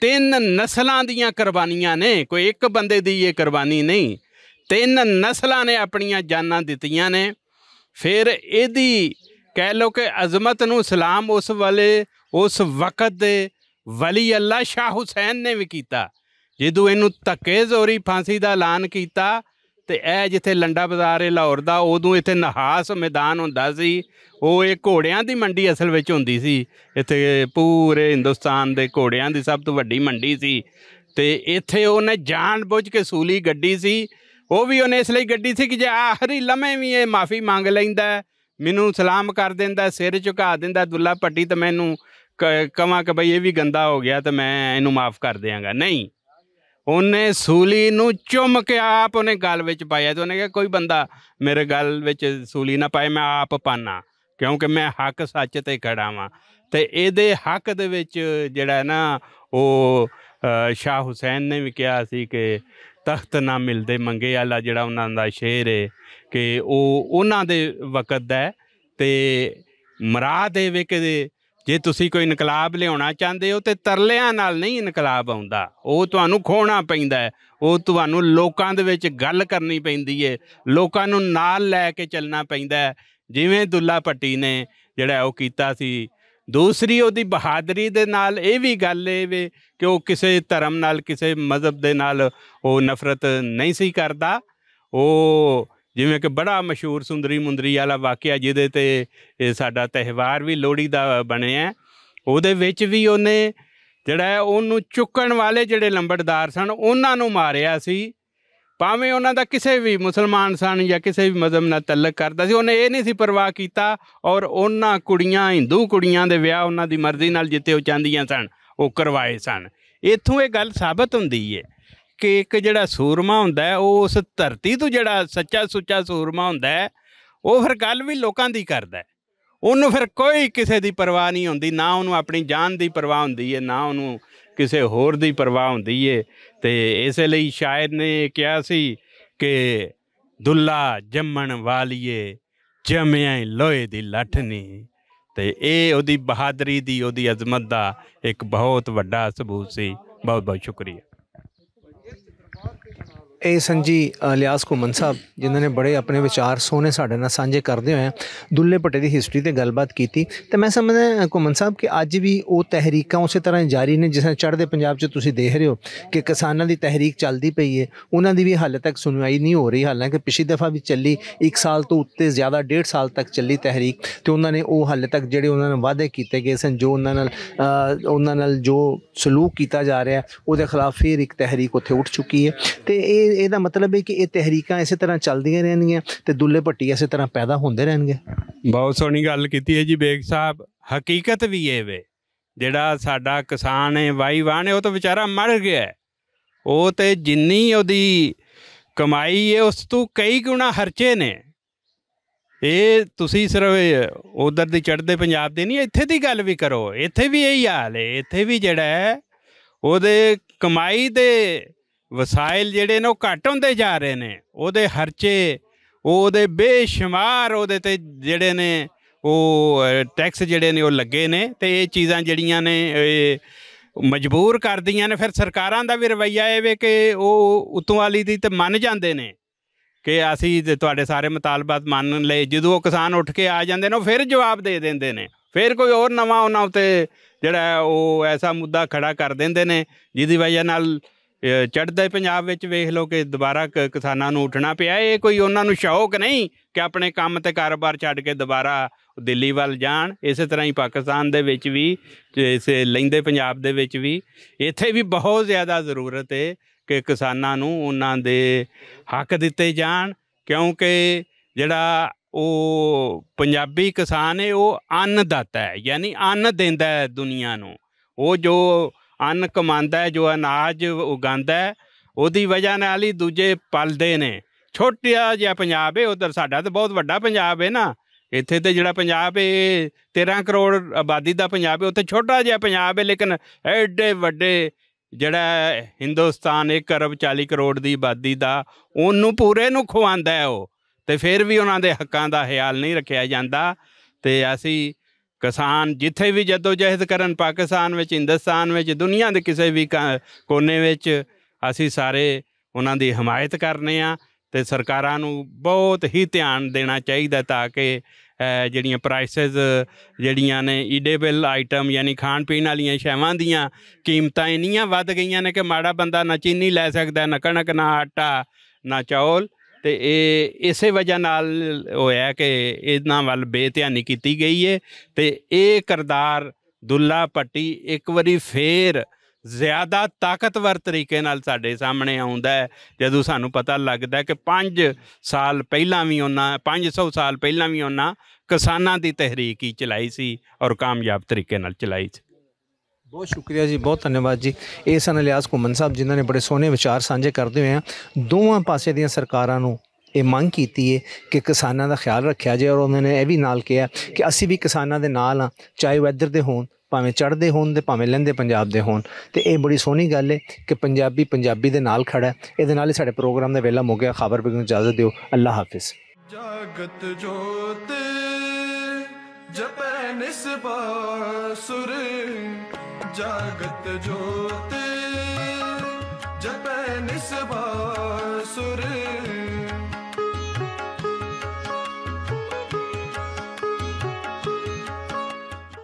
ਤਿੰਨ ਨਸਲਾਂ ਦੀਆਂ ਕੁਰਬਾਨੀਆਂ ਨੇ ਕੋਈ ਇੱਕ ਬੰਦੇ ਦੀ ਇਹ ਕੁਰਬਾਨੀ ਨਹੀਂ ਤਿੰਨ ਨਸਲਾਂ ਨੇ ਆਪਣੀਆਂ ਜਾਨਾਂ ਦਿੱਤੀਆਂ ਨੇ ਫਿਰ ਇਹਦੀ ਕਹਿ ਲੋ ਕਿ ਅਜ਼ਮਤ ਨੂੰ ਸਲਾਮ ਉਸ ਵਾਲੇ ਉਸ ਵਕਤ ਦੇ ਵਲੀ ਅੱਲਾ ਸ਼ਾਹ ਹੁਸੈਨ ਨੇ ਵੀ ਕੀਤਾ ਜਦੋਂ ਇਹਨੂੰ ਧੱਕੇ ਜ਼ੋਰੀ ਫਾਂਸੀ ਦਾ ਐਲਾਨ ਕੀਤਾ ਤੇ ਇਹ ਜਿੱਥੇ ਲੰਡਾ ਬਾਜ਼ਾਰ ਹੈ ਲਾਹੌਰ ਦਾ ਉਦੋਂ ਇੱਥੇ ਨਹਾਸ ਮੈਦਾਨ ਹੁੰਦਾ ਸੀ ਉਹ ਇਹ ਘੋੜਿਆਂ ਦੀ ਮੰਡੀ ਅਸਲ ਵਿੱਚ ਹੁੰਦੀ ਸੀ ਇੱਥੇ ਪੂਰੇ ਹਿੰਦੁਸਤਾਨ ਦੇ ਘੋੜਿਆਂ ਦੀ ਸਭ ਤੋਂ ਵੱਡੀ ਮੰਡੀ ਸੀ ਤੇ ਇੱਥੇ ਉਹਨੇ ਜਾਣ ਬੁੱਝ ਕੇ ਸੂਲੀ ਗੱਡੀ ਸੀ ਉਹ ਵੀ ਉਹਨੇ ਇਸ ਲਈ ਗੱਡੀ ਸੀ ਕਿ ਜੇ ਆਖਰੀ ਲਮੇ ਵੀ ਇਹ ਮਾਫੀ ਮੰਗ ਲੈਂਦਾ ਮੈਨੂੰ ਸਲਾਮ ਕਰ ਦਿੰਦਾ ਸਿਰ ਝੁਕਾ ਦਿੰਦਾ ਦੁੱਲਾ ਪੱਟੀ ਤਾਂ ਮੈਨੂੰ ਕਵਾਂ ਕਿ ਬਈ ਇਹ ਵੀ ਗੰਦਾ ਹੋ ਗਿਆ ਤਾਂ ਮੈਂ ਇਹਨੂੰ ਮਾਫ ਕਰ ਦਿਆਂਗਾ ਨਹੀਂ ਉਹਨੇ ਸੂਲੀ ਨੂੰ ਚੁੰਮ ਕੇ ਆਪ ਉਹਨੇ ਗਲ ਵਿੱਚ ਪਾਇਆ ਤੇ ਉਹਨੇ ਕਿਹਾ ਕੋਈ ਬੰਦਾ ਮੇਰੇ ਗਲ ਵਿੱਚ ਸੂਲੀ ਨਾ ਪਾਏ ਮੈਂ ਆਪ ਪਾਣਾ ਕਿਉਂਕਿ ਮੈਂ ਹੱਕ ਸੱਚ ਤੇ ਖੜਾ ਵਾਂ ਤੇ ਇਹਦੇ ਹੱਕ ਦੇ ਵਿੱਚ ਜਿਹੜਾ ਨਾ ਉਹ ਸ਼ਾਹ ਹੁਸੈਨ ਨੇ ਵੀ ਕਿਹਾ ਸੀ ਕਿ ਤਖਤ ਨਾ ਮਿਲਦੇ ਮੰਗੇ ਆਲਾ ਜਿਹੜਾ ਉਹਨਾਂ ਦਾ ਸ਼ੇਰ ਹੈ ਕਿ ਉਹ ਉਹਨਾਂ ਦੇ ਵਕਤ ਦਾ ਤੇ ਮਰਾ ਵੇ ਕਿ ਜੇ ਤੁਸੀਂ ਕੋਈ ਇਨਕਲਾਬ ਲਿਆਉਣਾ ਚਾਹੁੰਦੇ ਹੋ ਤੇ ਤਰਲਿਆਂ ਨਾਲ ਨਹੀਂ ਇਨਕਲਾਬ ਆਉਂਦਾ ਉਹ ਤੁਹਾਨੂੰ ਖੋਣਾ ਪੈਂਦਾ ਹੈ ਉਹ ਤੁਹਾਨੂੰ ਲੋਕਾਂ ਦੇ ਵਿੱਚ ਗੱਲ ਕਰਨੀ ਪੈਂਦੀ ਹੈ ਲੋਕਾਂ ਨੂੰ ਨਾਲ ਲੈ ਕੇ ਚੱਲਣਾ ਪੈਂਦਾ ਜਿਵੇਂ ਦੁੱਲਾ ਪੱਟੀ ਨੇ ਜਿਹੜਾ ਉਹ ਕੀਤਾ ਸੀ ਦੂਸਰੀ ਉਹਦੀ ਬਹਾਦਰੀ ਦੇ ਨਾਲ ਇਹ ਵੀ ਗੱਲ ਏ ਵੇ ਕਿ ਉਹ ਕਿਸੇ ਧਰਮ ਨਾਲ ਕਿਸੇ ਮਜ਼ਹਬ ਦੇ ਨਾਲ ਉਹ ਨਫ਼ਰਤ ਨਹੀਂ ਸੀ ਕਰਦਾ ਉਹ ਜਿਵੇਂ ਕਿ ਬੜਾ ਮਸ਼ਹੂਰ ਸੁੰਦਰੀ ਮੁੰਦਰੀ ਵਾਲਾ ਵਾਕਿਆ ਜਿਹਦੇ ਤੇ ਸਾਡਾ ਤਿਹਵਾਰ ਵੀ ਲੋਹੜੀ ਦਾ ਬਣਿਆ ਉਹਦੇ ਵਿੱਚ ਵੀ ਉਹਨੇ ਜਿਹੜਾ ਉਹਨੂੰ ਚੁੱਕਣ ਵਾਲੇ ਜਿਹੜੇ ਲੰਬੜਦਾਰ ਸਨ ਉਹਨਾਂ ਨੂੰ ਮਾਰਿਆ ਸੀ ਭਾਵੇਂ ਉਹਨਾਂ ਦਾ ਕਿਸੇ ਵੀ ਮੁਸਲਮਾਨ ਸਨ ਜਾਂ ਕਿਸੇ ਵੀ ਮਜ਼ਹਬ ਨਾਲ ਤਲਕ ਕਰਦਾ ਸੀ ਉਹਨੇ ਇਹ ਨਹੀਂ ਸੀ ਪਰਵਾਹ ਕੀਤਾ ਔਰ ਉਹਨਾਂ ਕੁੜੀਆਂ ਹਿੰਦੂ ਕੁੜੀਆਂ ਦੇ ਵਿਆਹ ਉਹਨਾਂ ਦੀ ਮਰਜ਼ੀ ਨਾਲ ਜਿੱਤੇ ਉਹ ਚਾਹੁੰਦੀਆਂ ਸਨ ਉਹ ਕਰਵਾਏ ਸਨ ਇੱਥੋਂ ਇਹ ਗੱਲ ਸਾਬਤ ਹੁੰਦੀ ਹੈ ਕਿ ਇੱਕ ਜਿਹੜਾ ਸੂਰਮਾ ਹੁੰਦਾ ਹੈ ਉਹ ਉਸ ਧਰਤੀ ਤੋਂ ਜਿਹੜਾ ਸੱਚਾ ਸੁੱਚਾ ਸੂਰਮਾ ਹੁੰਦਾ ਹੈ ਉਹ ਫਿਰ ਗੱਲ ਵੀ ਲੋਕਾਂ ਦੀ ਕਰਦਾ ਹੈ ਉਹਨੂੰ ਫਿਰ ਕੋਈ ਕਿਸੇ ਦੀ ਪਰਵਾਹ ਨਹੀਂ ਹੁੰਦੀ ਨਾ ਉਹਨੂੰ ਆਪਣੀ ਜਾਨ ਦੀ ਪਰਵਾਹ ਹੁੰਦੀ ਹੈ ਨਾ ਉਹਨੂੰ ਕਿਸੇ ਹੋਰ ਦੀ ਪਰਵਾਹ ਹੁੰਦੀ ਏ ਤੇ ਇਸੇ ਲਈ ਸ਼ਾਇਦ ਨੇ ਕਿਹਾ ਸੀ ਕਿ ਦੁੱਲਾ ਜੰਮਣ ਵਾਲੀਏ ਜਮਿਆ ਲੋਹੇ ਦੀ ਲੱਠਨੀ ਤੇ ਇਹ ਉਹਦੀ ਬਹਾਦਰੀ ਦੀ ਉਹਦੀ ਅਜ਼ਮਤ ਦਾ ਇੱਕ ਬਹੁਤ ਵੱਡਾ ਸਬੂਤ ਸੀ ਬਹੁਤ ਬਹੁਤ ਸ਼ੁਕਰੀਆ ਇਹ ਸੰਜੀ ਅਲਿਆਸ ਕੁਮਨ ਸਾਹਿਬ ਜਿਨ੍ਹਾਂ ਨੇ ਬੜੇ ਆਪਣੇ ਵਿਚਾਰ ਸੋਹਣੇ ਸਾਡੇ ਨਾਲ ਸਾਂਝੇ ਕਰਦੇ ਹੋਏ ਦੁੱਲੇ ਭੱਟੇ ਦੀ ਹਿਸਟਰੀ ਤੇ ਗੱਲਬਾਤ ਕੀਤੀ ਤੇ ਮੈਂ ਸਮਝਦਾ ਕੁਮਨ ਸਾਹਿਬ ਕਿ ਅੱਜ ਵੀ ਉਹ ਤਹਿਰੀਕਾਂ ਉਸੇ ਤਰ੍ਹਾਂ ਜਾਰੀ ਨੇ ਜਿਸ ਤਰ੍ਹਾਂ ਚੜ੍ਹਦੇ ਪੰਜਾਬ 'ਚ ਤੁਸੀਂ ਦੇਖ ਰਹੇ ਹੋ ਕਿ ਕਿਸਾਨਾਂ ਦੀ ਤਹਿਰੀਕ ਚੱਲਦੀ ਪਈ ਹੈ ਉਹਨਾਂ ਦੀ ਵੀ ਹਾਲੇ ਤੱਕ ਸੁਣਵਾਈ ਨਹੀਂ ਹੋ ਰਹੀ ਹਾਲਾਂਕਿ ਪਿਛਲੀ ਦਫਾ ਵੀ ਚੱਲੀ 1 ਸਾਲ ਤੋਂ ਉੱਤੇ ਜ਼ਿਆਦਾ 1.5 ਸਾਲ ਤੱਕ ਚੱਲੀ ਤਹਿਰੀਕ ਤੇ ਉਹਨਾਂ ਨੇ ਉਹ ਹਾਲੇ ਤੱਕ ਜਿਹੜੇ ਉਹਨਾਂ ਨੇ ਵਾਅਦੇ ਕੀਤੇ ਗਏ ਸਨ ਜੋ ਉਹਨਾਂ ਨਾਲ ਉਹਨਾਂ ਨਾਲ ਜੋ ਸਲੂਕ ਕੀਤਾ ਜਾ ਰਿਹਾ ਉਹਦੇ ਖਿਲਾਫ ਫਿਰ ਇੱਕ ਤਹਿਰੀਕ ਉੱਥੇ ਉੱਠ ਚੁੱਕੀ ਹੈ ਤੇ ਇਹ ਇਹਦਾ ਮਤਲਬ ਹੈ ਕਿ ਇਹ ਤਹਿਰੀਕਾਂ ਇਸੇ ਤਰ੍ਹਾਂ ਚੱਲਦੀਆਂ ਰਹਿਣਗੀਆਂ ਤੇ ਦੁੱਲੇ ਭੱਟੀ ਇਸੇ ਤਰ੍ਹਾਂ ਪੈਦਾ ਹੁੰਦੇ ਰਹਿਣਗੇ ਬਹੁਤ ਸੋਹਣੀ ਗੱਲ ਕੀਤੀ ਹੈ ਜੀ ਬੇਗ ਸਾਹਿਬ ਹਕੀਕਤ ਵੀ ਇਹ ਵੇ ਜਿਹੜਾ ਸਾਡਾ ਕਿਸਾਨ ਹੈ ਵਾਈ ਵਾਹ ਨੇ ਉਹ ਤਾਂ ਵਿਚਾਰਾ ਮਰ ਗਿਆ ਉਹ ਤੇ ਜਿੰਨੀ ਉਹਦੀ ਕਮਾਈ ਹੈ ਉਸ ਤੋਂ ਕਈ ਗੁਣਾ ਖਰਚੇ ਨੇ ਇਹ ਤੁਸੀਂ ਸਿਰਫ ਉਧਰ ਦੀ ਚੜਦੇ ਪੰਜਾਬ ਦੇ ਨਹੀਂ ਇੱਥੇ ਦੀ ਗੱਲ ਵੀ ਕਰੋ ਇੱਥੇ ਵੀ ਇਹੀ ਹਾਲ ਹੈ ਇੱਥੇ ਵੀ ਜਿਹੜਾ ਉਹਦੇ ਕਮਾਈ ਦੇ ਵਸਾਇਲ ਜਿਹੜੇ ਨੇ ਉਹ ਘਟ ਹੁੰਦੇ ਜਾ ਰਹੇ ਨੇ ਉਹਦੇ ਖਰਚੇ ਉਹਦੇ ਬੇਸ਼ੁਮਾਰ ਉਹਦੇ ਤੇ ਜਿਹੜੇ ਨੇ ਉਹ ਟੈਕਸ ਜਿਹੜੇ ਨੇ ਉਹ ਲੱਗੇ ਨੇ ਤੇ ਇਹ ਚੀਜ਼ਾਂ ਜਿਹੜੀਆਂ ਨੇ ਇਹ ਮਜਬੂਰ ਕਰਦੀਆਂ ਨੇ ਫਿਰ ਸਰਕਾਰਾਂ ਦਾ ਵੀ ਰਵਈਆ ਇਹ ਵੇ ਕਿ ਉਹ ਉਤੋਂ ਵਾਲੀ ਦੀ ਤੇ ਮੰਨ ਜਾਂਦੇ ਨੇ ਕਿ ਅਸੀਂ ਤੁਹਾਡੇ ਸਾਰੇ ਮਤਾਲਬਾਤ ਮੰਨ ਲਏ ਜਦੋਂ ਉਹ ਕਿਸਾਨ ਉੱਠ ਕੇ ਆ ਜਾਂਦੇ ਨੇ ਉਹ ਫਿਰ ਜਵਾਬ ਦੇ ਦਿੰਦੇ ਨੇ ਫਿਰ ਕੋਈ ਹੋਰ ਨਵਾਂ ਉਹਨਾਂ ਉਤੇ ਜਿਹੜਾ ਉਹ ਐਸਾ ਮੁੱਦਾ ਖੜਾ ਕਰ ਦਿੰਦੇ ਨੇ ਜਿਹਦੀ ਵਜ੍ਹਾ ਨਾਲ ਚੜ੍ਹਦੇ ਪੰਜਾਬ ਵਿੱਚ ਵੇਖ ਲਓ ਕਿ ਦੁਬਾਰਾ ਕਿਸਾਨਾਂ ਨੂੰ ਉੱਠਣਾ ਪਿਆ ਇਹ ਕੋਈ ਉਹਨਾਂ ਨੂੰ ਸ਼ੌਕ ਨਹੀਂ ਕਿ ਆਪਣੇ ਕੰਮ ਤੇ ਕਾਰੋਬਾਰ ਛੱਡ ਕੇ ਦੁਬਾਰਾ ਦਿੱਲੀ ਵੱਲ ਜਾਣ ਇਸੇ ਤਰ੍ਹਾਂ ਹੀ ਪਾਕਿਸਤਾਨ ਦੇ ਵਿੱਚ ਵੀ ਇਸੇ ਲੈਂਦੇ ਪੰਜਾਬ ਦੇ ਵਿੱਚ ਵੀ ਇੱਥੇ ਵੀ ਬਹੁਤ ਜ਼ਿਆਦਾ ਜ਼ਰੂਰਤ ਹੈ ਕਿ ਕਿਸਾਨਾਂ ਨੂੰ ਉਹਨਾਂ ਦੇ ਹੱਕ ਦਿੱਤੇ ਜਾਣ ਕਿਉਂਕਿ ਜਿਹੜਾ ਉਹ ਪੰਜਾਬੀ ਕਿਸਾਨ ਹੈ ਉਹ ਅੰਨ ਦਾਤਾ ਹੈ ਯਾਨੀ ਅੰਨ ਦਿੰਦਾ ਹੈ ਦੁਨੀਆ ਨੂੰ ਉਹ ਜੋ ਅੰਨ ਕਮਾਉਂਦਾ ਜੋ ਅਨਾਜ ਉਗਾਉਂਦਾ ਉਹਦੀ ਵਜ੍ਹਾ ਨਾਲ ਹੀ ਦੂਜੇ ਪਲਦੇ ਨੇ ਛੋਟਿਆ ਜਿਹਾ ਪੰਜਾਬ ਹੈ ਉਧਰ ਸਾਡਾ ਤਾਂ ਬਹੁਤ ਵੱਡਾ ਪੰਜਾਬ ਹੈ ਨਾ ਇੱਥੇ ਤੇ ਜਿਹੜਾ ਪੰਜਾਬ ਹੈ 13 ਕਰੋੜ ਆਬਾਦੀ ਦਾ ਪੰਜਾਬ ਹੈ ਉੱਥੇ ਛੋਟਾ ਜਿਹਾ ਪੰਜਾਬ ਹੈ ਲੇਕਿਨ ਐਡੇ ਵੱਡੇ ਜਿਹੜਾ ਹਿੰਦੁਸਤਾਨ 1 ਅਰਬ 40 ਕਰੋੜ ਦੀ ਆਬਾਦੀ ਦਾ ਉਹਨੂੰ ਪੂਰੇ ਨੂੰ ਖਵਾਉਂਦਾ ਹੈ ਉਹ ਤੇ ਫਿਰ ਵੀ ਉਹਨਾਂ ਦੇ ਹੱਕਾਂ ਦਾ ਖਿਆਲ ਨਹੀਂ ਰੱਖਿਆ ਜਾਂਦਾ ਤੇ ਅਸੀਂ ਕਿਸਾਨ ਜਿੱਥੇ ਵੀ ਜਹਿਦ ਕਰਨ ਪਾਕਿਸਤਾਨ ਵਿੱਚ ਹਿੰਦੁਸਤਾਨ ਵਿੱਚ ਦੁਨੀਆ ਦੇ ਕਿਸੇ ਵੀ ਕੋਨੇ ਵਿੱਚ ਅਸੀਂ ਸਾਰੇ ਉਹਨਾਂ ਦੀ ਹਮਾਇਤ ਕਰਨੇ ਆ ਤੇ ਸਰਕਾਰਾਂ ਨੂੰ ਬਹੁਤ ਹੀ ਧਿਆਨ ਦੇਣਾ ਚਾਹੀਦਾ ਤਾਂ ਕਿ ਜਿਹੜੀਆਂ ਪ੍ਰਾਈਸਸ ਜਿਹੜੀਆਂ ਨੇ ਈਡੇਬਲ ਆਈਟਮ ਯਾਨੀ ਖਾਣ ਪੀਣ ਵਾਲੀਆਂ ਸ਼ੈਵਾਂ ਦੀਆਂ ਕੀਮਤਾਂ ਇੰਨੀਆਂ ਵੱਧ ਗਈਆਂ ਨੇ ਕਿ ਮਾੜਾ ਬੰਦਾ ਨਾ ਚੀਨੀ ਲੈ ਸਕਦਾ ਨਾ ਕਣਕ ਨਾ ਆਟਾ ਨਾ ਚੌਲ ਤੇ ਇਹ ਇਸੇ ਵਜ੍ਹਾ ਨਾਲ ਹੋਇਆ ਕਿ ਇਹਨਾਂ ਵੱਲ ਬੇਧਿਆਨੀ ਕੀਤੀ ਗਈ ਹੈ ਤੇ ਇਹ ਕਰਦਾਰ ਦੁੱਲਾ ਪੱਟੀ ਇੱਕ ਵਾਰੀ ਫੇਰ ਜ਼ਿਆਦਾ ਤਾਕਤਵਰ ਤਰੀਕੇ ਨਾਲ ਸਾਡੇ ਸਾਹਮਣੇ ਆਉਂਦਾ ਹੈ ਜਦੋਂ ਸਾਨੂੰ ਪਤਾ ਲੱਗਦਾ ਕਿ 5 ਸਾਲ ਪਹਿਲਾਂ ਵੀ ਉਹਨਾਂ 500 ਸਾਲ ਪਹਿਲਾਂ ਵੀ ਉਹਨਾਂ ਕਿਸਾਨਾਂ ਦੀ ਤਹਿਰੀਕ ਹੀ ਚਲਾਈ ਸੀ ਔਰ ਕਾਮਯਾਬ ਤਰੀਕੇ ਨਾਲ ਚਲਾਈ ਸੀ बहुत ਸ਼ੁਕਰੀਆ ਜੀ ਬਹੁਤ ਧੰਨਵਾਦ ਜੀ ਇਹਸਨ ਅਲਿਆਸ ਕੁਮਨ ਸਾਹਿਬ ਜਿਨ੍ਹਾਂ ਨੇ ਬੜੇ ਸੋਹਣੇ ਵਿਚਾਰ ਸਾਂਝੇ ਕਰਦੇ ਹੋਏ ਆ ਦੋਵਾਂ ਪਾਸੇ ਦੀਆਂ ਸਰਕਾਰਾਂ ਨੂੰ ਇਹ ਮੰਗ ਕੀਤੀ ਹੈ ਕਿ ਕਿਸਾਨਾਂ ਦਾ ਖਿਆਲ ਰੱਖਿਆ ਜਾਏ ਔਰ ਉਹਨਾਂ ਨੇ ਇਹ ਵੀ ਨਾਲ ਕਿਹਾ ਕਿ ਅਸੀਂ ਵੀ ਕਿਸਾਨਾਂ ਦੇ ਨਾਲ ਆ ਚਾਹੇ ਉਹ ਇੱਧਰ ਦੇ ਹੋਣ ਭਾਵੇਂ ਚੜ੍ਹਦੇ ਹੋਣ ਤੇ ਭਾਵੇਂ ਲੰਦੇ ਪੰਜਾਬ ਦੇ ਹੋਣ ਤੇ ਇਹ ਬੜੀ ਸੋਹਣੀ ਗੱਲ ਹੈ ਕਿ ਪੰਜਾਬੀ ਪੰਜਾਬੀ ਦੇ ਨਾਲ ਖੜਾ ਇਹਦੇ ਨਾਲ ਹੀ ਸਾਡੇ ਪ੍ਰੋਗਰਾਮ ਦਾ ਵੇਲਾ ਮੁੱਕ ਗਿਆ ਖਬਰ ਬੇਗ ਨੂੰ ਇਜਾਜ਼ਤ ਦਿਓ ਅੱਲਾ ਹਾਫਿਜ਼ ਜਾਗਤ ਜੋਤ ਜਪੈ ਨਿਸਬਾ ਸੁਰ ਜਾਗਤ ਜੋਤ ਜਪੈ ਨਿਸਵਾ ਸੁਰ